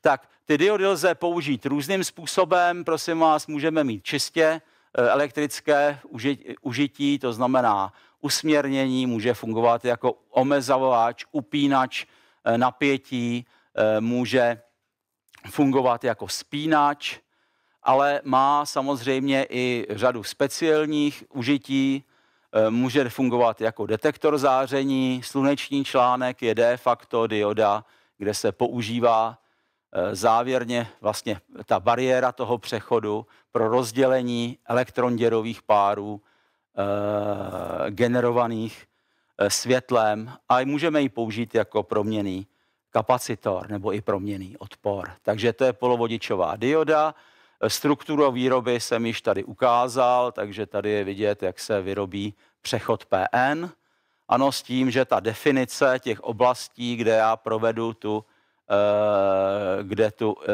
Tak ty diody lze použít různým způsobem, prosím vás, můžeme mít čistě Eh, elektrické užití, to znamená usměrnění, může fungovat jako omezavováč, upínač eh, napětí, eh, může fungovat jako spínač, ale má samozřejmě i řadu speciálních užití, může fungovat jako detektor záření, sluneční článek je de facto dioda, kde se používá Eh, závěrně vlastně ta bariéra toho přechodu pro rozdělení elektronděrových párů eh, generovaných eh, světlem a můžeme ji použít jako proměný kapacitor nebo i proměný odpor. Takže to je polovodičová dioda. Strukturu výroby jsem již tady ukázal, takže tady je vidět, jak se vyrobí přechod PN. Ano, s tím, že ta definice těch oblastí, kde já provedu tu Eh, kde tu eh,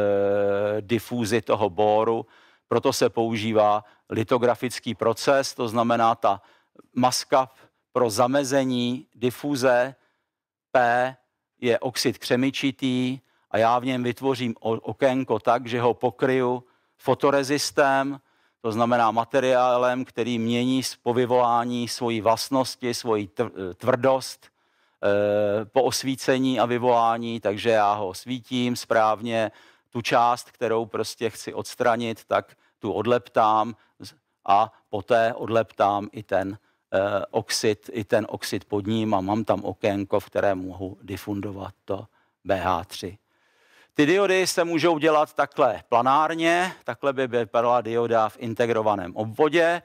difúzi toho bóru, proto se používá litografický proces, to znamená ta maska pro zamezení difuze P je oxid křemičitý a já v něm vytvořím okénko tak, že ho pokryju fotorezistem, to znamená materiálem, který mění po vyvolání svoji vlastnosti, svoji eh, tvrdost Eh, po osvícení a vyvolání, takže já ho osvítím správně, tu část, kterou prostě chci odstranit, tak tu odleptám a poté odleptám i ten eh, oxid, i ten oxid pod ním a mám tam okénko, v kterém mohu difundovat to BH3. Ty diody se můžou dělat takhle planárně, takhle by vypadala dioda v integrovaném obvodě.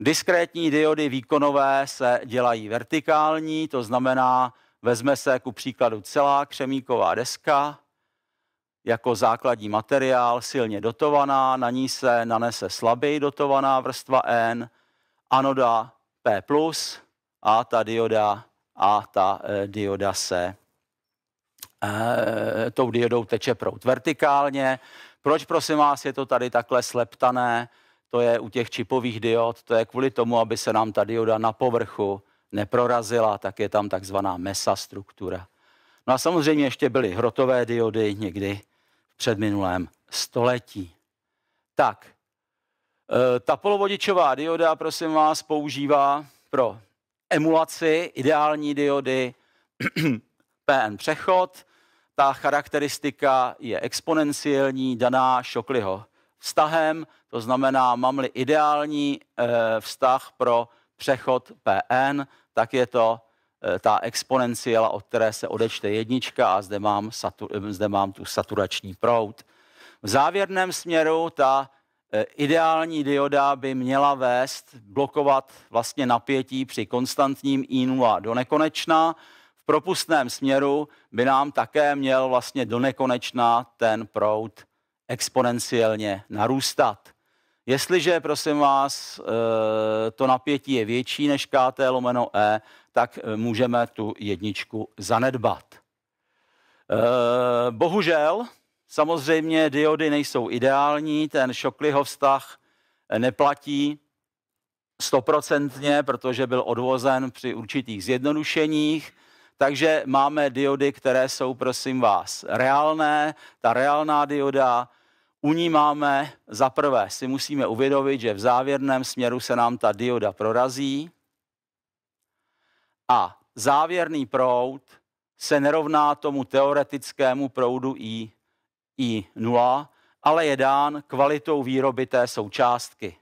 Diskrétní diody výkonové se dělají vertikální, to znamená, vezme se ku příkladu celá křemíková deska jako základní materiál, silně dotovaná, na ní se nanese slabý dotovaná vrstva N, anoda P+, a ta dioda, a ta e, dioda se e, eh, tou diodou teče prout vertikálně. Proč, prosím vás, je to tady takhle sleptané? to je u těch čipových diod, to je kvůli tomu, aby se nám ta dioda na povrchu neprorazila, tak je tam takzvaná mesa struktura. No a samozřejmě ještě byly hrotové diody někdy v předminulém století. Tak, e, ta polovodičová dioda, prosím vás, používá pro emulaci ideální diody [CLEARS THROAT] PN přechod. Ta charakteristika je exponenciální, daná Shockleyho vztahem, to znamená, mám-li ideální eh, vztah pro přechod Pn, tak je to eh, ta exponenciála, od které se odečte jednička a zde mám, satu, eh, zde mám tu saturační proud. V závěrném směru ta ideální dioda by měla vést, blokovat vlastně napětí při konstantním I0 do nekonečna, V propustném směru by nám také měl vlastně do nekonečna ten proud exponenciálně narůstat. Jestliže, prosím vás, eh, to napětí je větší než KT lomeno E, tak eh, můžeme tu jedničku zanedbat. Eh, bohužel, samozřejmě diody nejsou ideální, ten Šokliho vztah neplatí stoprocentně, protože byl odvozen při určitých zjednodušeních, takže máme diody, které jsou, prosím vás, reálné. Ta reálná dioda u ní máme za prvé si musíme uvědomit, že v závěrném směru se nám ta dioda prorazí a závěrný proud se nerovná tomu teoretickému proudu I, I0, ale je dán kvalitou výroby té součástky.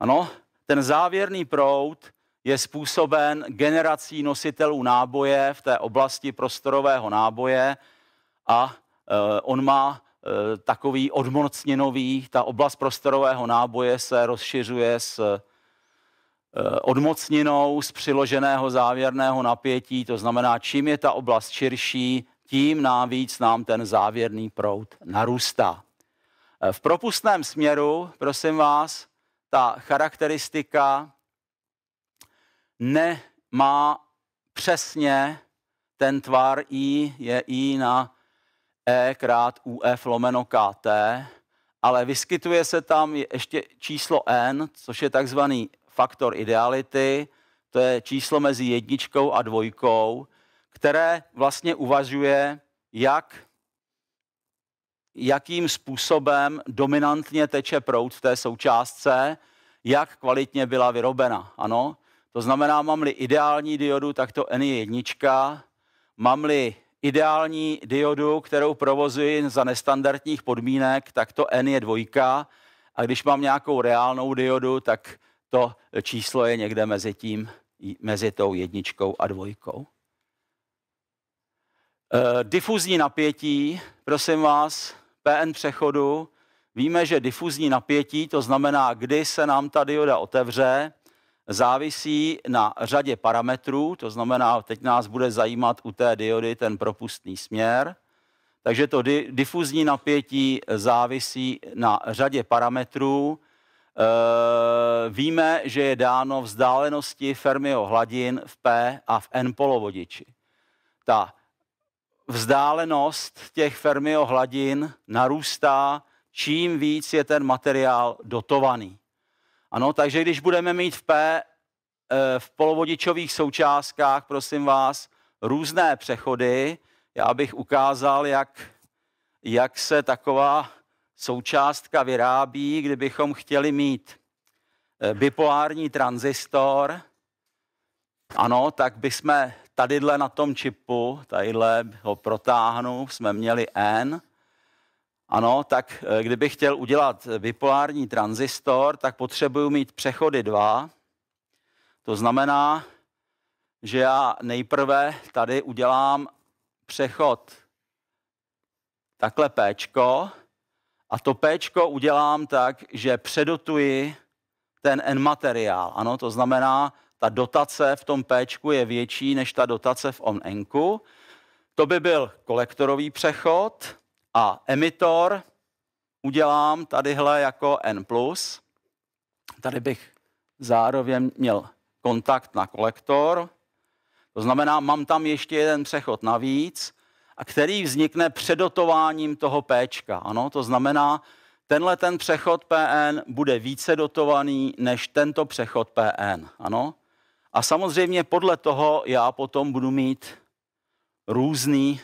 Ano, ten závěrný proud je způsoben generací nositelů náboje v té oblasti prostorového náboje a e, on má Eh, takový odmocněnový, ta oblast prostorového náboje se rozšiřuje s eh, odmocninou z přiloženého závěrného napětí, to znamená, čím je ta oblast širší, tím navíc nám ten závěrný proud narůstá. Eh, v propustném směru, prosím vás, ta charakteristika nemá přesně ten tvar I, je I na E krát UF lomeno KT, ale vyskytuje se tam ještě číslo N, což je takzvaný faktor ideality, to je číslo mezi jedničkou a dvojkou, které vlastně uvažuje, jak, jakým způsobem dominantně teče proud v té součástce, jak kvalitně byla vyrobena. Ano? To znamená, mám-li ideální diodu, tak to N je jednička, mám-li ideální diodu, kterou provozuji za nestandardních podmínek, tak to N je dvojka. A když mám nějakou reálnou diodu, tak to číslo je někde mezi tím, mezi tou jedničkou a dvojkou. E, difuzní napětí, prosím vás, PN přechodu. Víme, že difuzní napětí, to znamená, kdy se nám ta dioda otevře, závisí na řadě parametrů, to znamená, teď nás bude zajímat u té diody ten propustný směr, takže to di- difuzní napětí závisí na řadě parametrů. E, víme, že je dáno vzdálenosti Fermiho hladin v P a v N polovodiči. Ta vzdálenost těch Fermiho hladin narůstá, čím víc je ten materiál dotovaný. Ano, takže když budeme mít v P eh, v polovodičových součástkách, prosím vás, různé přechody, já bych ukázal, jak, jak se taková součástka vyrábí, kdybychom chtěli mít eh, bipolární tranzistor. Ano, tak bychom tadyhle na tom čipu, tadyhle ho protáhnu, jsme měli N, ano, tak eh, kdybych chtěl udělat bipolární tranzistor, tak potřebuju mít přechody dva. To znamená, že já nejprve tady udělám přechod takhle P a to P udělám tak, že předotuji ten N materiál. Ano, to znamená, ta dotace v tom P je větší než ta dotace v on Nku. To by byl kolektorový přechod a emitor udělám tadyhle jako N+. Tady bych zároveň měl kontakt na kolektor. To znamená, mám tam ještě jeden přechod navíc, a který vznikne předotováním toho P. Ano, to znamená, tenhle ten přechod PN bude více dotovaný než tento přechod PN. Ano? A samozřejmě podle toho já potom budu mít různý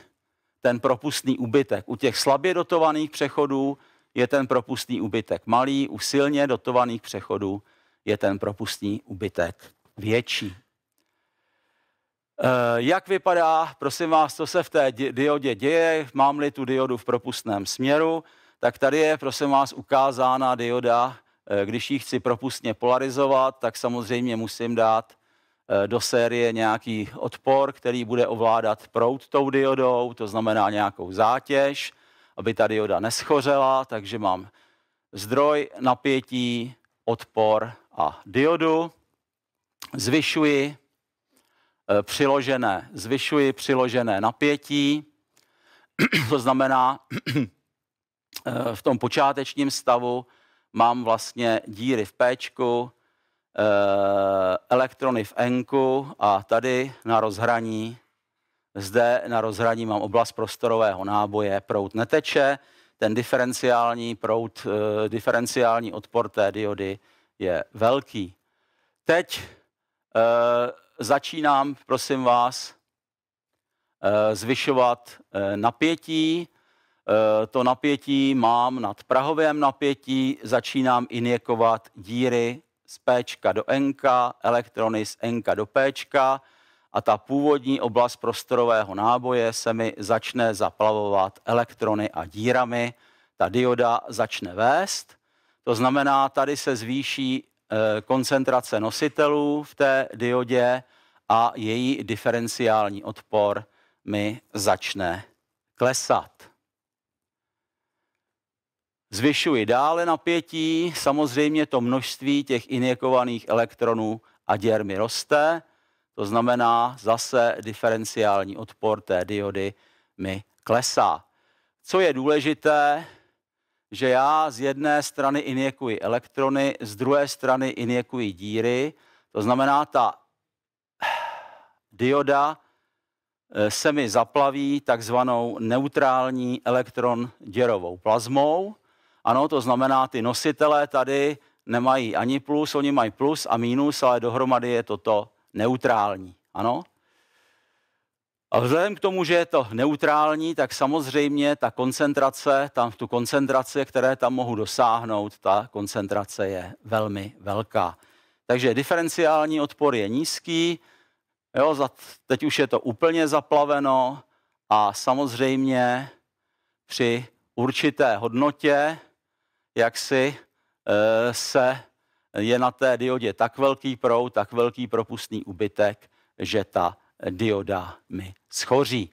ten propustný ubytek. U těch slabě dotovaných přechodů je ten propustný ubytek malý, u silně dotovaných přechodů je ten propustný ubytek větší. Eh, jak vypadá, prosím vás, co se v té diodě děje? Mám-li tu diodu v propustném směru, tak tady je, prosím vás, ukázána dioda. Eh, když ji chci propustně polarizovat, tak samozřejmě musím dát Eh, do série nějaký odpor, který bude ovládat proud tou diodou, to znamená nějakou zátěž, aby ta dioda neschořela, takže mám zdroj napětí, odpor a diodu. Zvyšuji eh, přiložené, zvyšuji přiložené napětí, [CLEARS THROAT] to znamená, [CLEARS THROAT] eh, v tom počátečním stavu mám vlastně díry v péčku, Eh, elektrony v enku a tady na rozhraní, zde na rozhraní mám oblast prostorového náboje, prout neteče, ten diferenciální prout, eh, diferenciální odpor té diody je velký. Teď eh, začínám, prosím vás, zvyšovat napětí. To napětí mám nad prahovém napětí, začínám injekovat díry z P do N, elektrony z N do P a ta původní oblast prostorového náboje se mi začne zaplavovat elektrony a dírami. Ta dioda začne vést, to znamená, tady se zvýší eh, koncentrace nositelů v té diodě a její diferenciální odpor mi začne klesat. Zvyšuji dále napětí, samozřejmě to množství těch injekovaných elektronů a děr mi roste, to znamená zase diferenciální odpor té diody mi klesá. Co je důležité, že já z jedné strany injekuji elektrony, z druhé strany injekuji díry, to znamená ta dioda eh, se mi zaplaví takzvanou neutrální elektron děrovou plazmou, ano, to znamená, ty nositelé tady nemají ani plus, oni mají plus a minus, ale dohromady je toto neutrální. Ano? A vzhledem k tomu, že je to neutrální, tak samozřejmě ta koncentrace, tam tu koncentraci, které tam mohu dosáhnout, ta koncentrace je velmi velká. Takže diferenciální odpor je nízký, jo, za, teď už je to úplně zaplaveno a samozřejmě při určité hodnotě jak si eh, se je na té diodě tak velký proud, tak velký propustný ubytek, že ta dioda mi schoří.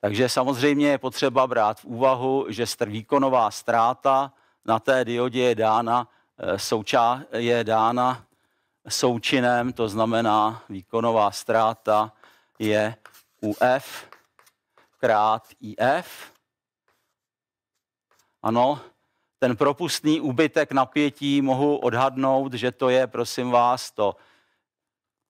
Takže samozřejmě je potřeba brát v úvahu, že výkonová ztráta na té diodě je dána, eh, souča, je dána součinem, to znamená výkonová ztráta je Uf krát IF. Ano, ten propustný úbytek napětí mohu odhadnout, že to je, prosím vás, to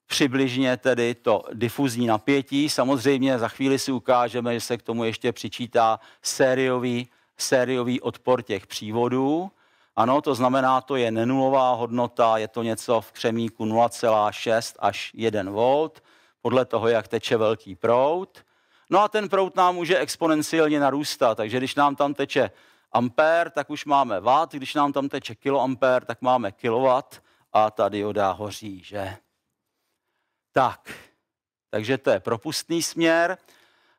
přibližně tedy to difuzní napětí. Samozřejmě za chvíli si ukážeme, že se k tomu ještě přičítá sériový, sériový odpor těch přívodů. Ano, to znamená, to je nenulová hodnota, je to něco v křemíku 0,6 až 1 V, podle toho, jak teče velký prout. No a ten prout nám může exponenciálně narůstat, takže když nám tam teče ampér, tak už máme watt, když nám tam teče kiloampér, tak máme kilowatt a ta dioda hoří, že? Tak, takže to je propustný směr.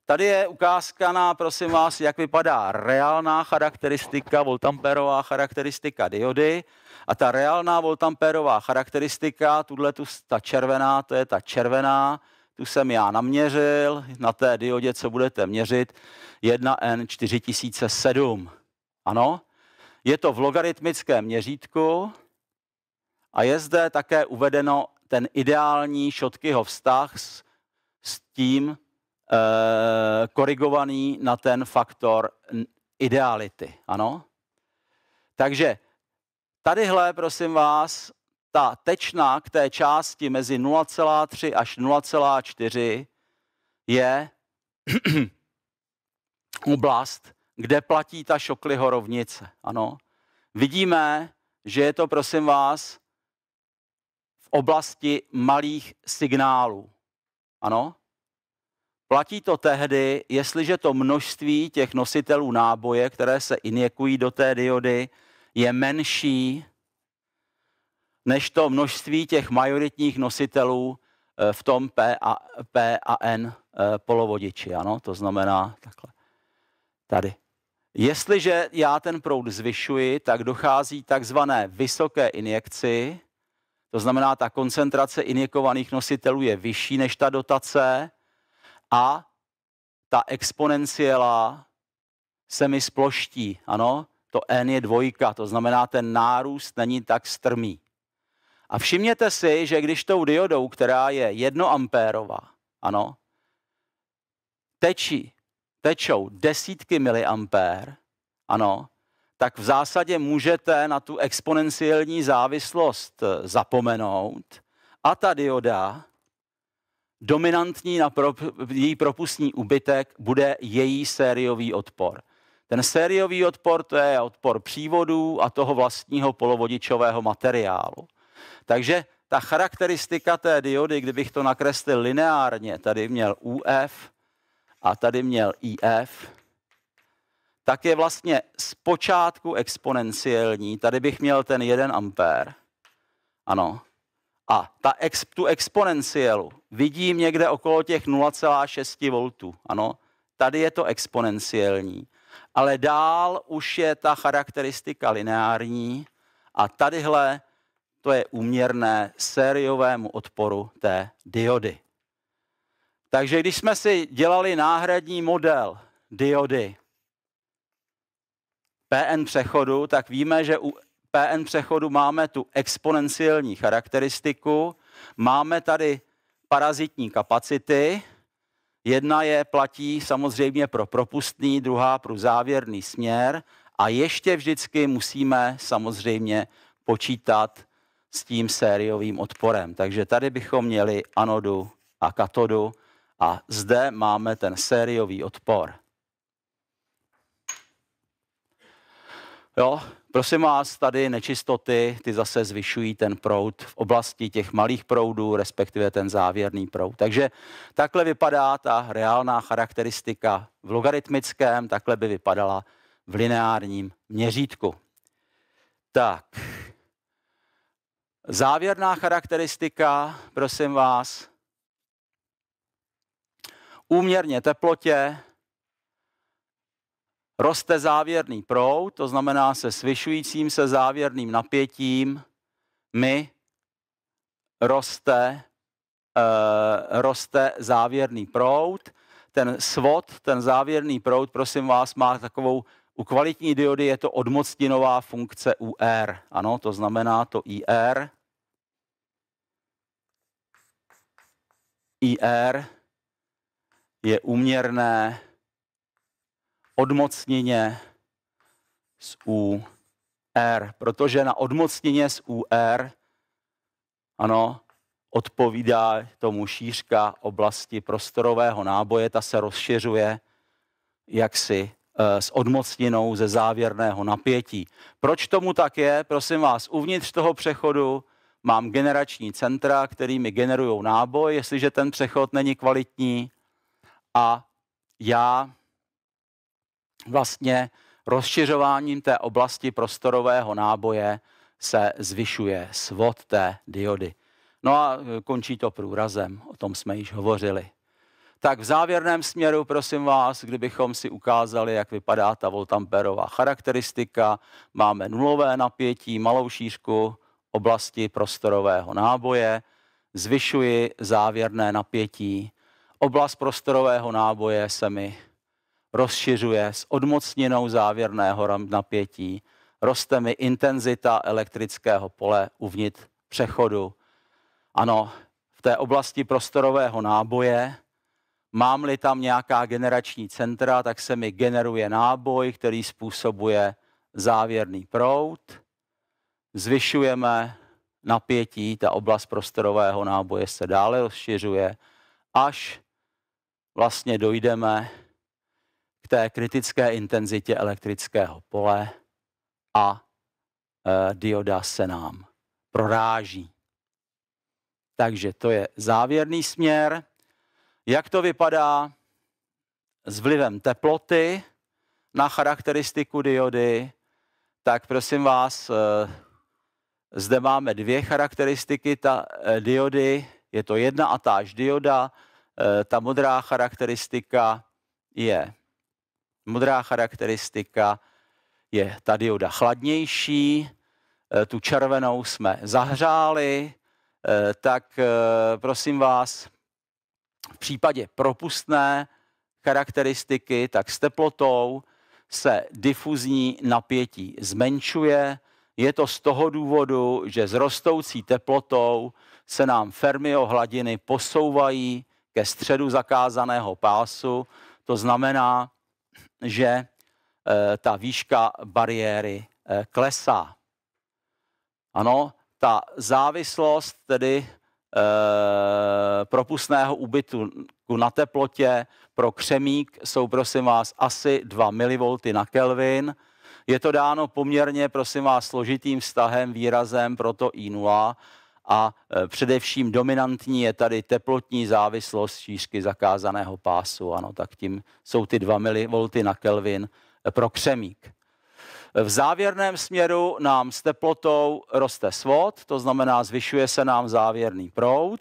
Tady je ukázka na, prosím vás, jak vypadá reálná charakteristika, voltamperová charakteristika diody. A ta reálná voltamperová charakteristika, tuhle tu, ta červená, to je ta červená, tu jsem já naměřil, na té diodě, co budete měřit, 1N4007. Ano, je to v logaritmickém měřítku a je zde také uvedeno ten ideální Šotkyho vztah s, s tím e, korigovaný na ten faktor ideality. Ano? Takže tadyhle, prosím vás, ta tečna k té části mezi 0,3 až 0,4 je [CLEARS THROAT] oblast, kde platí ta Šokliho rovnice. Ano. Vidíme, že je to, prosím vás, v oblasti malých signálů. Ano. Platí to tehdy, jestliže to množství těch nositelů náboje, které se injekují do té diody, je menší než to množství těch majoritních nositelů eh, v tom P a, P a N eh, polovodiči. Ano, to znamená takhle. Tady. Jestliže já ten proud zvyšuji, tak dochází takzvané vysoké injekci, to znamená, ta koncentrace injekovaných nositelů je vyšší než ta dotace a ta exponenciela se mi sploští, ano? To N je dvojka, to znamená, ten nárůst není tak strmý. A všimněte si, že když tou diodou, která je 1 ampérová, ano, tečí tečou desítky miliampér, ano, tak v zásadě můžete na tu exponenciální závislost eh, zapomenout a ta dioda, dominantní na pro, její propustní ubytek, bude její sériový odpor. Ten sériový odpor to je odpor přívodů a toho vlastního polovodičového materiálu. Takže ta charakteristika té diody, kdybych to nakreslil lineárně, tady měl UF, a tady měl IF, tak je vlastně z počátku exponenciální. Tady bych měl ten 1 ampér. Ano. A ta ex, tu exponenciálu vidím někde okolo těch 0,6 V. Ano. Tady je to exponenciální. Ale dál už je ta charakteristika lineární a tadyhle to je úměrné sériovému odporu té diody. Takže když jsme si dělali náhradní model diody PN přechodu, tak víme, že u PN přechodu máme tu exponenciální charakteristiku, máme tady parazitní kapacity, jedna je platí samozřejmě pro propustný, druhá pro závěrný směr a ještě vždycky musíme samozřejmě počítat s tím sériovým odporem. Takže tady bychom měli anodu a katodu a zde máme ten sériový odpor. Jo, prosím vás, tady nečistoty, ty zase zvyšují ten proud v oblasti těch malých proudů, respektive ten závěrný proud. Takže takhle vypadá ta reálná charakteristika v logaritmickém, takhle by vypadala v lineárním měřítku. Tak, závěrná charakteristika, prosím vás, úměrně teplotě roste závěrný proud, to znamená se svyšujícím se závěrným napětím mi roste, e, roste závěrný proud. Ten svod, ten závěrný proud, prosím vás, má takovou, u kvalitní diody je to odmocninová funkce UR, ano, to znamená to IR. IR je uměrné odmocněně z UR, protože na odmocněně z UR ano, odpovídá tomu šířka oblasti prostorového náboje, ta se rozšiřuje jaksi eh, s odmocninou ze závěrného napětí. Proč tomu tak je? Prosím vás, uvnitř toho přechodu mám generační centra, kterými generují náboj. Jestliže ten přechod není kvalitní, a já vlastně rozšiřováním té oblasti prostorového náboje se zvyšuje svod té diody. No a e, končí to průrazem, o tom jsme již hovořili. Tak v závěrném směru, prosím vás, kdybychom si ukázali, jak vypadá ta voltamperová charakteristika, máme nulové napětí, malou šířku oblasti prostorového náboje, zvyšuji závěrné napětí Oblast prostorového náboje se mi rozšiřuje s odmocněnou závěrného napětí. Roste mi intenzita elektrického pole uvnitř přechodu. Ano, v té oblasti prostorového náboje mám-li tam nějaká generační centra, tak se mi generuje náboj, který způsobuje závěrný proud. Zvyšujeme napětí, ta oblast prostorového náboje se dále rozšiřuje, až vlastně dojdeme k té kritické intenzitě elektrického pole a e, dioda se nám proráží. Takže to je závěrný směr. Jak to vypadá s vlivem teploty na charakteristiku diody, tak prosím vás, e, zde máme dvě charakteristiky ta, e, diody. Je to jedna a táž dioda, Eh, ta modrá charakteristika je modrá charakteristika je ta dioda chladnější, eh, tu červenou jsme zahřáli, eh, tak prosím vás, v případě propustné charakteristiky, tak s teplotou se difuzní napětí zmenšuje. Je to z toho důvodu, že s rostoucí teplotou se nám fermiohladiny hladiny posouvají ke středu zakázaného pásu. To znamená, že eh, ta výška bariéry eh, klesá. Ano, ta závislost tedy e, propustného úbytku na teplotě pro křemík jsou, prosím vás, asi 2 mV na Kelvin. Je to dáno poměrně, prosím vás, složitým vztahem, výrazem, proto I0 a e, především dominantní je tady teplotní závislost šířky zakázaného pásu. Ano, tak tím jsou ty 2 mV na Kelvin e, pro křemík. E, v závěrném směru nám s teplotou roste svod, to znamená zvyšuje se nám závěrný proud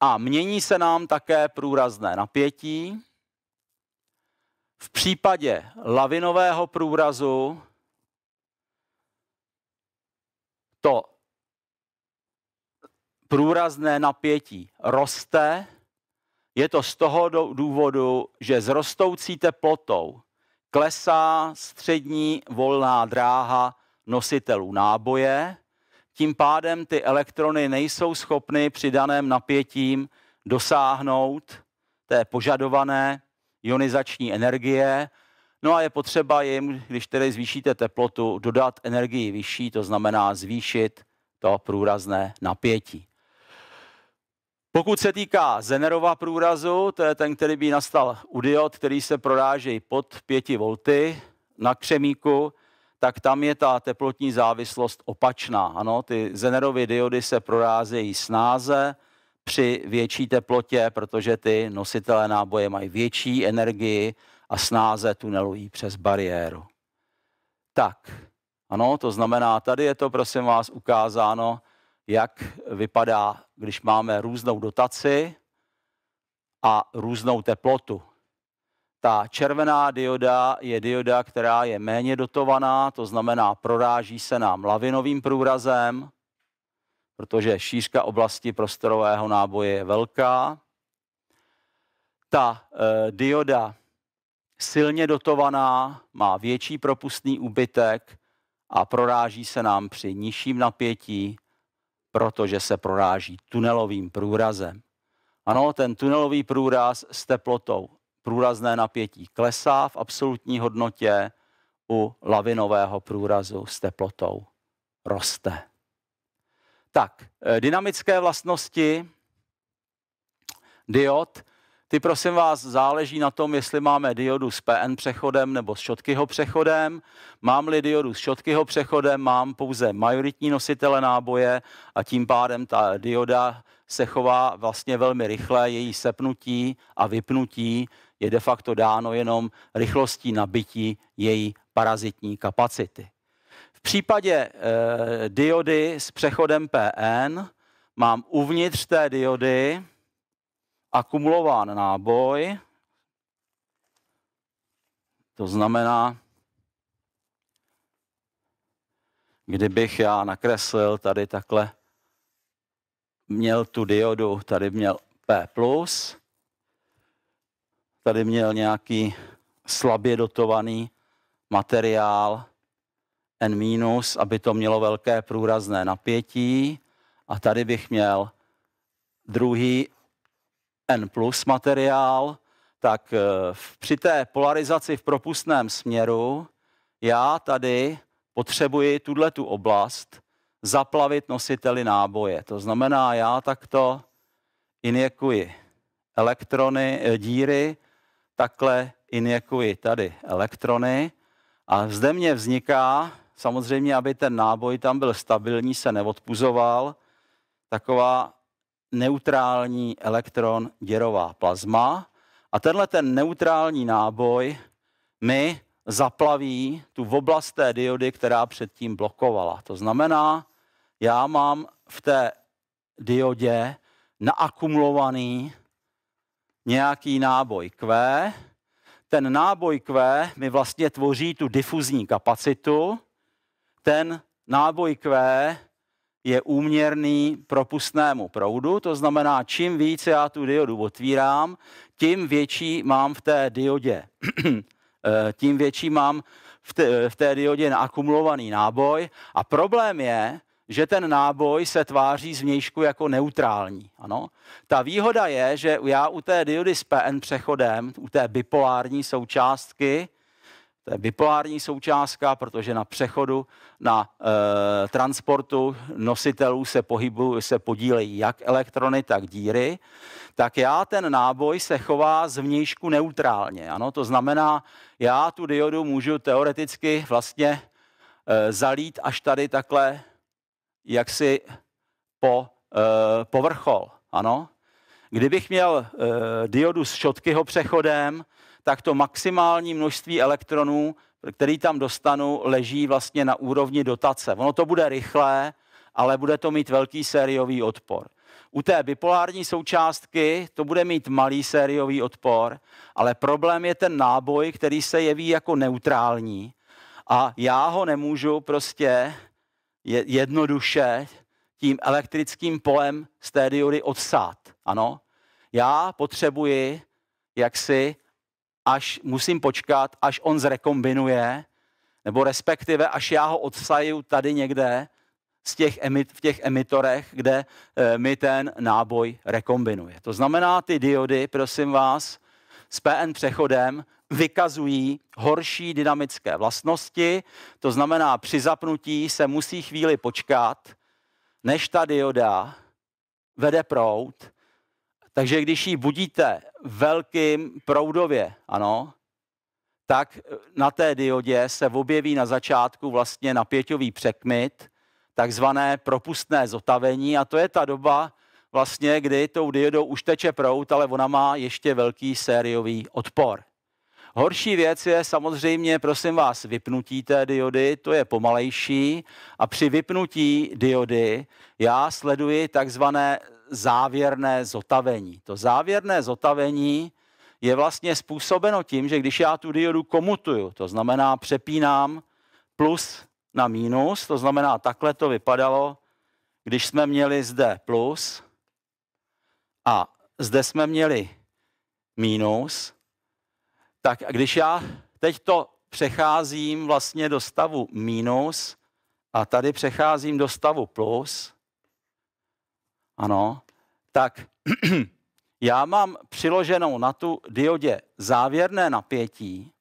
a mění se nám také průrazné napětí. V případě lavinového průrazu to průrazné napětí roste. Je to z toho důvodu, že s rostoucí teplotou klesá střední volná dráha nositelů náboje, tím pádem ty elektrony nejsou schopny při daném napětím dosáhnout té požadované ionizační energie. No a je potřeba jim, když tedy zvýšíte teplotu, dodat energii vyšší, to znamená zvýšit to průrazné napětí. Pokud se týká Zenerova průrazu, to je ten, který by nastal u diod, který se proráží pod 5 V na křemíku, tak tam je ta teplotní závislost opačná. Ano, ty Zenerovy diody se prorázejí snáze při větší teplotě, protože ty nositelé náboje mají větší energii a snáze tunelují přes bariéru. Tak, ano, to znamená, tady je to, prosím vás, ukázáno jak vypadá, když máme různou dotaci a různou teplotu. Ta červená dioda je dioda, která je méně dotovaná, to znamená, proráží se nám lavinovým průrazem, protože šířka oblasti prostorového náboje je velká. Ta e, dioda silně dotovaná má větší propustný úbytek a proráží se nám při nižším napětí protože se proráží tunelovým průrazem. Ano, ten tunelový průraz s teplotou, průrazné napětí klesá v absolutní hodnotě, u lavinového průrazu s teplotou roste. Tak, eh, dynamické vlastnosti diod ty prosím vás záleží na tom, jestli máme diodu s PN přechodem nebo s Šotkyho přechodem. Mám-li diodu s Šotkyho přechodem, mám pouze majoritní nositele náboje a tím pádem ta dioda se chová vlastně velmi rychle, její sepnutí a vypnutí je de facto dáno jenom rychlostí nabití její parazitní kapacity. V případě e, diody s přechodem PN mám uvnitř té diody akumulován náboj, to znamená, kdybych já nakreslil tady takhle, měl tu diodu, tady měl P+, tady měl nějaký slabě dotovaný materiál N-, aby to mělo velké průrazné napětí a tady bych měl druhý N plus materiál, tak eh, při té polarizaci v propustném směru já tady potřebuji tuhle tu oblast zaplavit nositeli náboje. To znamená, já takto injekuji elektrony, eh, díry, takhle injekuji tady elektrony a zde mě vzniká, samozřejmě, aby ten náboj tam byl stabilní, se neodpuzoval, taková neutrální elektron děrová plazma a tenhle ten neutrální náboj mi zaplaví tu oblast té diody, která předtím blokovala. To znamená, já mám v té diodě naakumulovaný nějaký náboj Q. Ten náboj Q mi vlastně tvoří tu difuzní kapacitu. Ten náboj Q je úměrný propustnému proudu, to znamená, čím více já tu diodu otvírám, tím větší mám v té diodě, [CLEARS THROAT] eh, tím větší mám v té, v té diodě akumulovaný náboj a problém je, že ten náboj se tváří zvnějšku jako neutrální. Ano? Ta výhoda je, že já u té diody s PN přechodem, u té bipolární součástky, to je bipolární součástka, protože na přechodu na e, transportu nositelů se, pohybu, se podílejí jak elektrony, tak díry, tak já ten náboj se chová zvnějšku neutrálně. Ano? To znamená, já tu diodu můžu teoreticky vlastně e, zalít až tady takhle jaksi po e, povrchol. Ano? Kdybych měl e, diodu s šotkyho přechodem, tak to maximální množství elektronů, který tam dostanu, leží vlastně na úrovni dotace. Ono to bude rychlé, ale bude to mít velký sériový odpor. U té bipolární součástky to bude mít malý sériový odpor, ale problém je ten náboj, který se jeví jako neutrální. A já ho nemůžu prostě jednoduše tím elektrickým polem z té diody odsát. Ano? Já potřebuji jaksi až musím počkat, až on zrekombinuje, nebo respektive až já ho odsaju tady někde z těch emit, v těch emitorech, kde e, mi ten náboj rekombinuje. To znamená, ty diody, prosím vás, s PN přechodem vykazují horší dynamické vlastnosti, to znamená, při zapnutí se musí chvíli počkat, než ta dioda vede prout takže když ji budíte velkým proudově, ano, tak na té diodě se objeví na začátku vlastně napěťový překmit, takzvané propustné zotavení a to je ta doba, vlastně, kdy tou diodou už teče prout, ale ona má ještě velký sériový odpor. Horší věc je samozřejmě, prosím vás, vypnutí té diody, to je pomalejší a při vypnutí diody já sleduji takzvané závěrné zotavení. To závěrné zotavení je vlastně způsobeno tím, že když já tu diodu komutuju, to znamená přepínám plus na mínus, to znamená takhle to vypadalo, když jsme měli zde plus a zde jsme měli mínus, tak když já teď to přecházím vlastně do stavu mínus a tady přecházím do stavu plus, ano. Tak [CLEARS THROAT] já mám přiloženou na tu diodě závěrné napětí,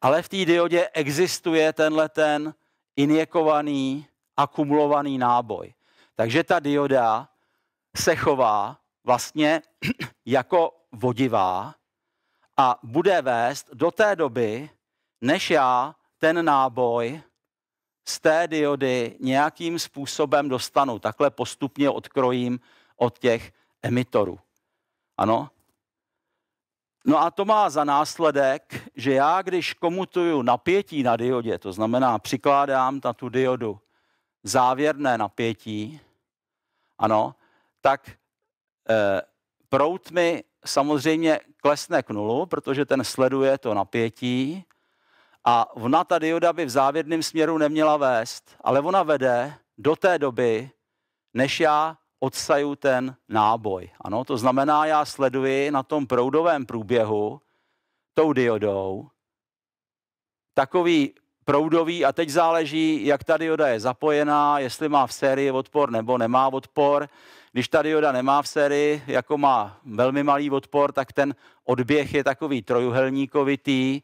ale v té diodě existuje tenhle ten injekovaný, akumulovaný náboj. Takže ta dioda se chová vlastně [CLEARS THROAT] jako vodivá a bude vést do té doby, než já ten náboj z té diody nějakým způsobem dostanu. Takhle postupně odkrojím od těch emitorů. Ano? No a to má za následek, že já, když komutuju napětí na diodě, to znamená přikládám na tu diodu závěrné napětí, ano, tak e, prout mi samozřejmě klesne k nulu, protože ten sleduje to napětí, a ona, ta dioda, by v závěrném směru neměla vést, ale ona vede do té doby, než já odsaju ten náboj. Ano, to znamená, já sleduji na tom proudovém průběhu tou diodou takový proudový a teď záleží, jak ta dioda je zapojená, jestli má v sérii odpor nebo nemá odpor. Když ta dioda nemá v sérii, jako má velmi malý odpor, tak ten odběh je takový trojuhelníkovitý,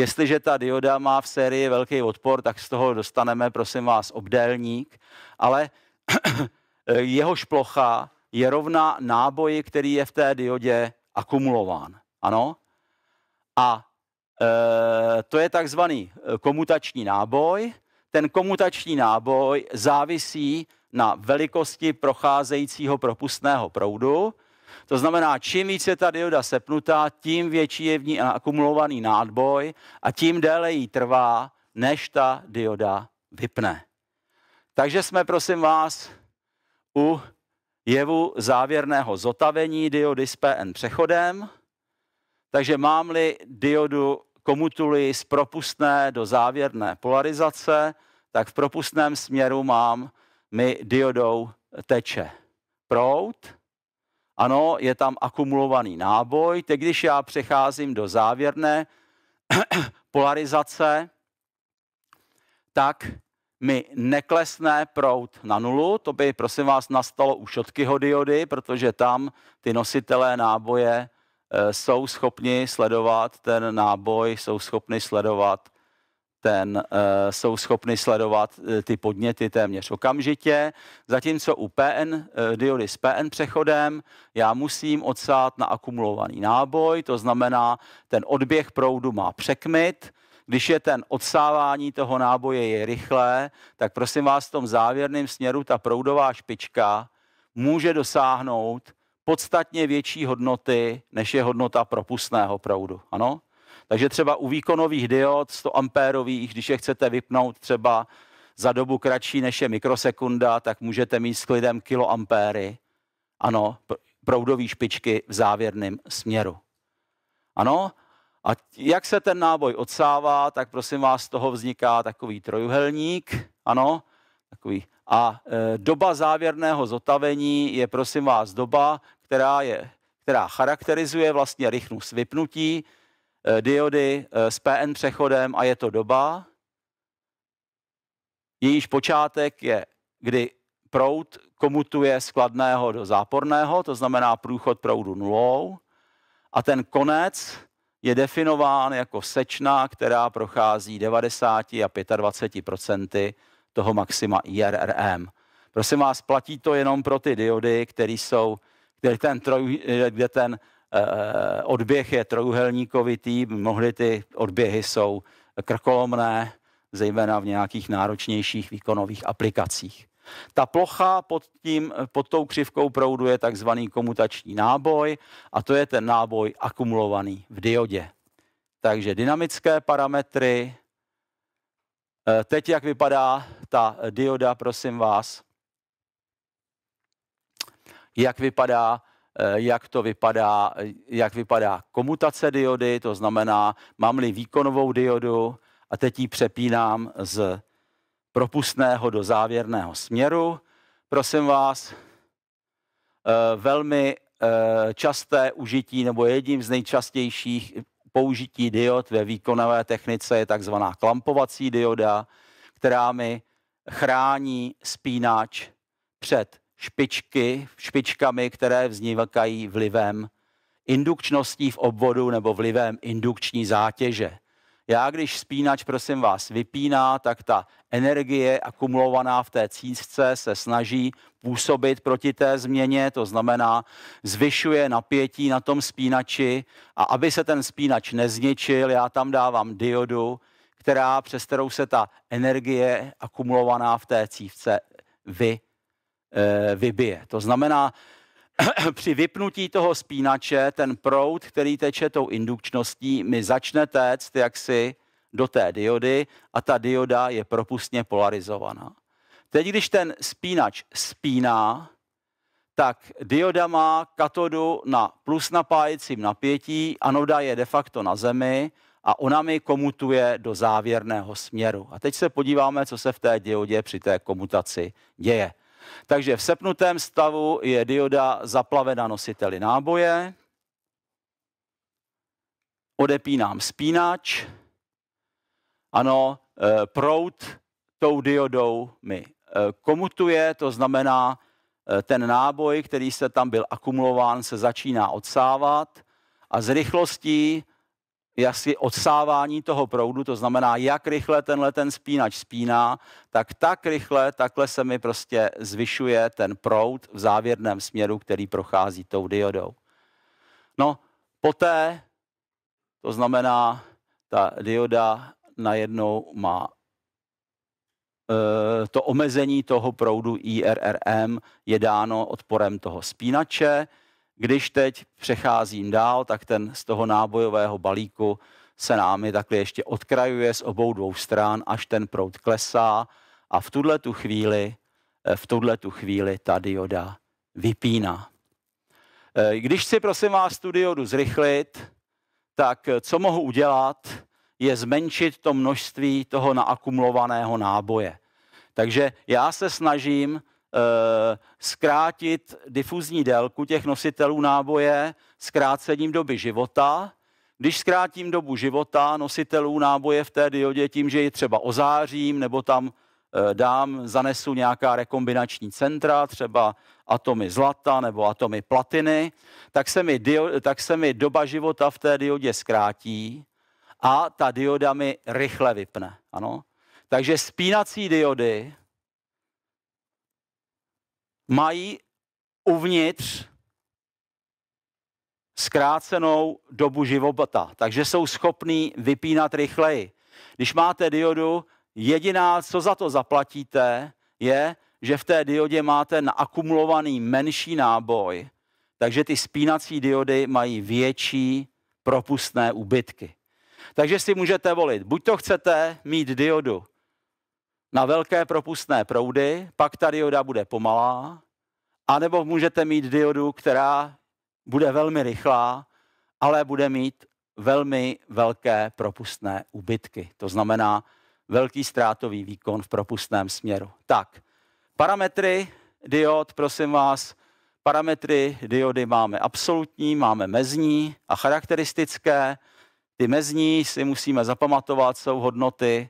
Jestliže ta dioda má v sérii velký odpor, tak z toho dostaneme, prosím vás, obdélník, ale [CLEARS THROAT] jehož plocha je rovna náboji, který je v té diodě akumulován. Ano? A e, to je takzvaný e, komutační náboj. Ten komutační náboj závisí na velikosti procházejícího propustného proudu to znamená, čím více ta dioda sepnutá, tím větší je v ní akumulovaný nádboj a tím déle jí trvá, než ta dioda vypne. Takže jsme, prosím vás, u jevu závěrného zotavení diody s PN přechodem. Takže mám-li diodu komutuli z propustné do závěrné polarizace, tak v propustném směru mám mi diodou teče prout ano, je tam akumulovaný náboj. Teď, když já přecházím do závěrné [CLEARS THROAT] polarizace, tak mi neklesne prout na nulu, to by, prosím vás, nastalo u Šotkyho diody, protože tam ty nositelé náboje eh, jsou schopni sledovat ten náboj, jsou schopni sledovat ten eh, jsou schopny sledovat eh, ty podněty téměř okamžitě, zatímco u PN eh, diody s PN přechodem já musím odsát na akumulovaný náboj, to znamená, ten odběh proudu má překmit, když je ten odsávání toho náboje je rychlé, tak prosím vás v tom závěrném směru ta proudová špička může dosáhnout podstatně větší hodnoty, než je hodnota propustného proudu. Ano? Takže třeba u výkonových diod 100 ampérových, když je chcete vypnout třeba za dobu kratší než je mikrosekunda, tak můžete mít s klidem kiloampéry. Ano, proudové špičky v závěrném směru. Ano, a jak se ten náboj odsává, tak prosím vás, z toho vzniká takový trojuhelník, ano, takový. A e, doba závěrného zotavení je prosím vás doba, která, je, která charakterizuje vlastně rychlost vypnutí, Eh, diody eh, s PN přechodem a je to doba, jejíž počátek je, kdy proud komutuje z kladného do záporného, to znamená průchod proudu nulou, a ten konec je definován jako sečna, která prochází 90 a 25 toho maxima IRRM. Prosím vás, platí to jenom pro ty diody, které jsou, kde ten, troj, kde ten Eh, odběh je trojuhelníkovitý, mnohdy ty odběhy jsou krkolomné, zejména v nějakých náročnějších výkonových aplikacích. Ta plocha pod, tím, pod tou křivkou proudu je takzvaný komutační náboj a to je ten náboj akumulovaný v diodě. Takže dynamické parametry. Eh, teď jak vypadá ta dioda, prosím vás. Jak vypadá Eh, jak to vypadá, eh, jak vypadá komutace diody, to znamená, mám-li výkonovou diodu a teď ji přepínám z propustného do závěrného směru. Prosím vás, eh, velmi časté užití nebo jedním z nejčastějších použití diod ve výkonové technice je takzvaná klampovací dioda, která mi chrání spínač před špičky, špičkami, které vznikají vlivem indukčností v obvodu nebo vlivem indukční zátěže. Já, když spínač, prosím vás, vypíná, tak ta energie akumulovaná v té císce se snaží působit proti té změně, to znamená, zvyšuje napětí na tom spínači a aby se ten spínač nezničil, já tam dávám diodu, která, přes kterou se ta energie akumulovaná v té cívce vy Eh, vybije. To znamená, [CLEARS THROAT] při vypnutí toho spínače ten proud, který teče tou indukčností, mi začne téct jaksi do té diody a ta dioda je propustně polarizovaná. Teď, když ten spínač spíná, tak dioda má katodu na plus napájecím napětí, anoda je de facto na zemi a ona mi komutuje do závěrného směru. A teď se podíváme, co se v té diodě při té komutaci děje. Takže v sepnutém stavu je dioda zaplavena nositeli náboje, odepínám spínač, ano, eh, prout tou diodou mi eh, komutuje, to znamená, eh, ten náboj, který se tam byl akumulován, se začíná odsávat a s rychlostí jasně odsávání toho proudu, to znamená, jak rychle tenhle ten spínač spíná, tak tak rychle, takhle se mi prostě zvyšuje ten proud v závěrném směru, který prochází tou diodou. No, poté, to znamená, ta dioda najednou má eh, to omezení toho proudu IRRM je dáno odporem toho spínače, když teď přecházím dál, tak ten z toho nábojového balíku se námi takhle ještě odkrajuje z obou dvou stran, až ten proud klesá a v tuhle tu chvíli, eh, v tuhle tu chvíli ta dioda vypíná. Eh, když si prosím vás tu diodu zrychlit, tak eh, co mohu udělat, je zmenšit to množství toho naakumulovaného náboje. Takže já se snažím Eh, zkrátit difuzní délku těch nositelů náboje zkrácením doby života. Když zkrátím dobu života nositelů náboje v té diodě tím, že ji třeba ozářím nebo tam eh, dám, zanesu nějaká rekombinační centra, třeba atomy zlata nebo atomy platiny, tak se mi, dio, tak se mi doba života v té diodě zkrátí a ta dioda mi rychle vypne. Ano? Takže spínací diody mají uvnitř zkrácenou dobu života, takže jsou schopní vypínat rychleji. Když máte diodu, jediná, co za to zaplatíte, je, že v té diodě máte naakumulovaný menší náboj, takže ty spínací diody mají větší propustné úbytky. Takže si můžete volit, buď to chcete mít diodu na velké propustné proudy, pak ta dioda bude pomalá, anebo můžete mít diodu, která bude velmi rychlá, ale bude mít velmi velké propustné ubytky. To znamená velký ztrátový výkon v propustném směru. Tak, parametry diod, prosím vás, parametry diody máme absolutní, máme mezní a charakteristické. Ty mezní si musíme zapamatovat, jsou hodnoty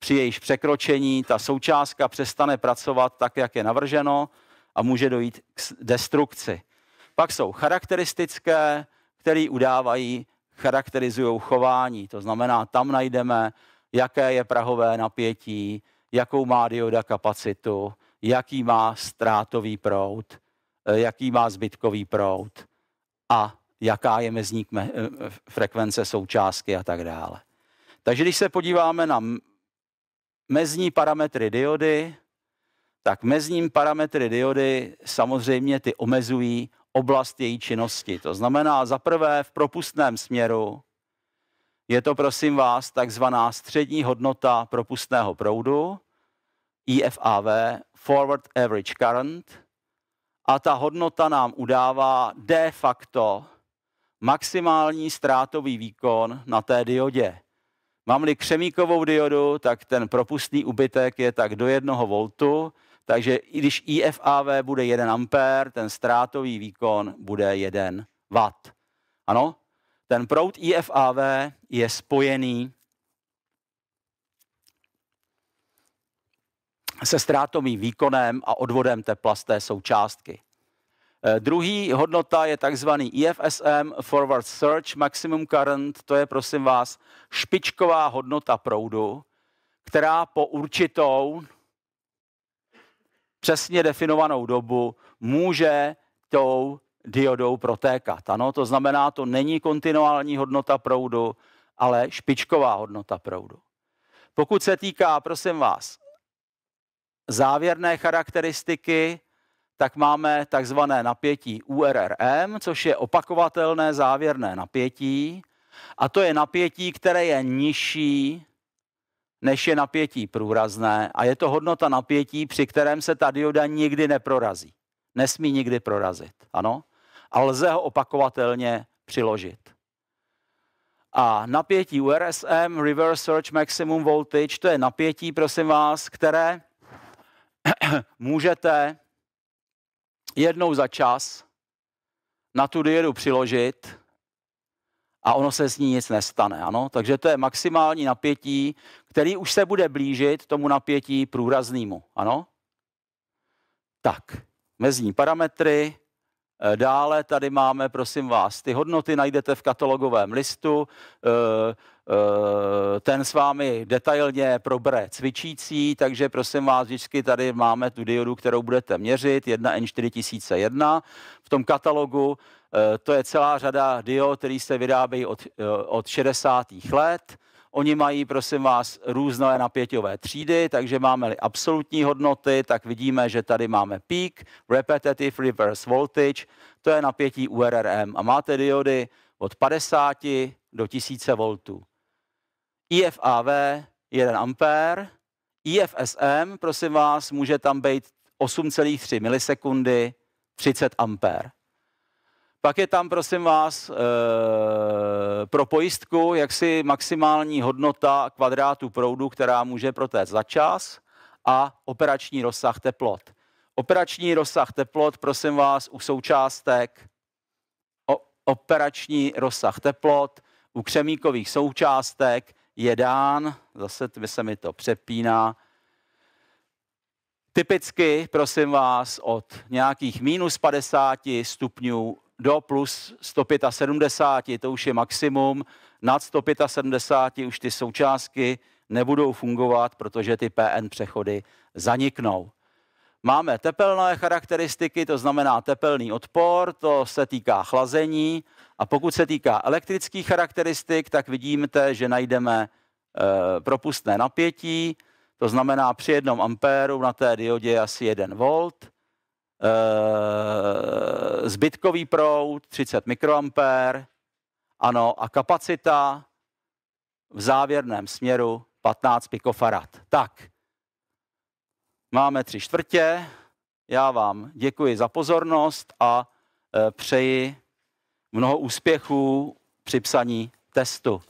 při jejíž překročení ta součástka přestane pracovat tak, jak je navrženo a může dojít k destrukci. Pak jsou charakteristické, které udávají, charakterizují chování. To znamená, tam najdeme, jaké je prahové napětí, jakou má dioda kapacitu, jaký má ztrátový proud, eh, jaký má zbytkový proud a jaká je mezník eh, frekvence součástky a tak dále. Takže když se podíváme na mezní parametry diody, tak mezním parametry diody samozřejmě ty omezují oblast její činnosti. To znamená, za prvé v propustném směru je to, prosím vás, takzvaná střední hodnota propustného proudu, IFAV, Forward Average Current, a ta hodnota nám udává de facto maximální ztrátový výkon na té diodě. Mám-li křemíkovou diodu, tak ten propustný ubytek je tak do 1 V, takže i když IFAV bude 1 A, ten ztrátový výkon bude 1 W. Ano? Ten proud IFAV je spojený se ztrátovým výkonem a odvodem tepla z té součástky. Eh, druhý hodnota je takzvaný IFSM, e Forward Search Maximum Current, to je prosím vás špičková hodnota proudu, která po určitou přesně definovanou dobu může tou diodou protékat. Ano, to znamená, to není kontinuální hodnota proudu, ale špičková hodnota proudu. Pokud se týká, prosím vás, závěrné charakteristiky, tak máme takzvané napětí URRM, což je opakovatelné závěrné napětí. A to je napětí, které je nižší než je napětí průrazné a je to hodnota napětí, při kterém se ta dioda nikdy neprorazí. Nesmí nikdy prorazit, ano? A lze ho opakovatelně přiložit. A napětí URSM, Reverse Search Maximum Voltage, to je napětí, prosím vás, které [COUGHS] můžete jednou za čas na tu dieru přiložit a ono se s ní nic nestane. Ano? Takže to je maximální napětí, který už se bude blížit tomu napětí průraznému. Ano? Tak, mezní parametry, Eh, dále tady máme, prosím vás, ty hodnoty najdete v katalogovém listu. Eh, eh, ten s vámi detailně probere cvičící, takže prosím vás, vždycky tady máme tu diodu, kterou budete měřit, 1N4001. V tom katalogu to je celá řada diod, které se vyrábějí od, od 60. let Oni mají, prosím vás, různé napěťové třídy, takže máme-li absolutní hodnoty, tak vidíme, že tady máme peak, repetitive reverse voltage, to je napětí URRM a máte diody od 50 do 1000 V. IFAV 1 ampér, IFSM, prosím vás, může tam být 8,3 milisekundy, 30 ampér. Pak je tam, prosím vás, eh, pro pojistku jaksi maximální hodnota kvadrátu proudu, která může protéct za čas a operační rozsah teplot. Operační rozsah teplot, prosím vás, u součástek, operační rozsah teplot, u křemíkových součástek je dán, zase by se mi to přepíná, typicky, prosím vás, od nějakých minus 50 stupňů do plus 175, to už je maximum, nad 175 už ty součástky nebudou fungovat, protože ty PN přechody zaniknou. Máme tepelné charakteristiky, to znamená tepelný odpor, to se týká chlazení a pokud se týká elektrických charakteristik, tak vidíte, že najdeme e, propustné napětí, to znamená při jednom ampéru na té diodě asi 1 volt, Eh, zbytkový proud 30 mikroampér, ano, a kapacita v závěrném směru 15 pikofarad. Tak, máme tři čtvrtě, já vám děkuji za pozornost a eh, přeji mnoho úspěchů při psaní testu.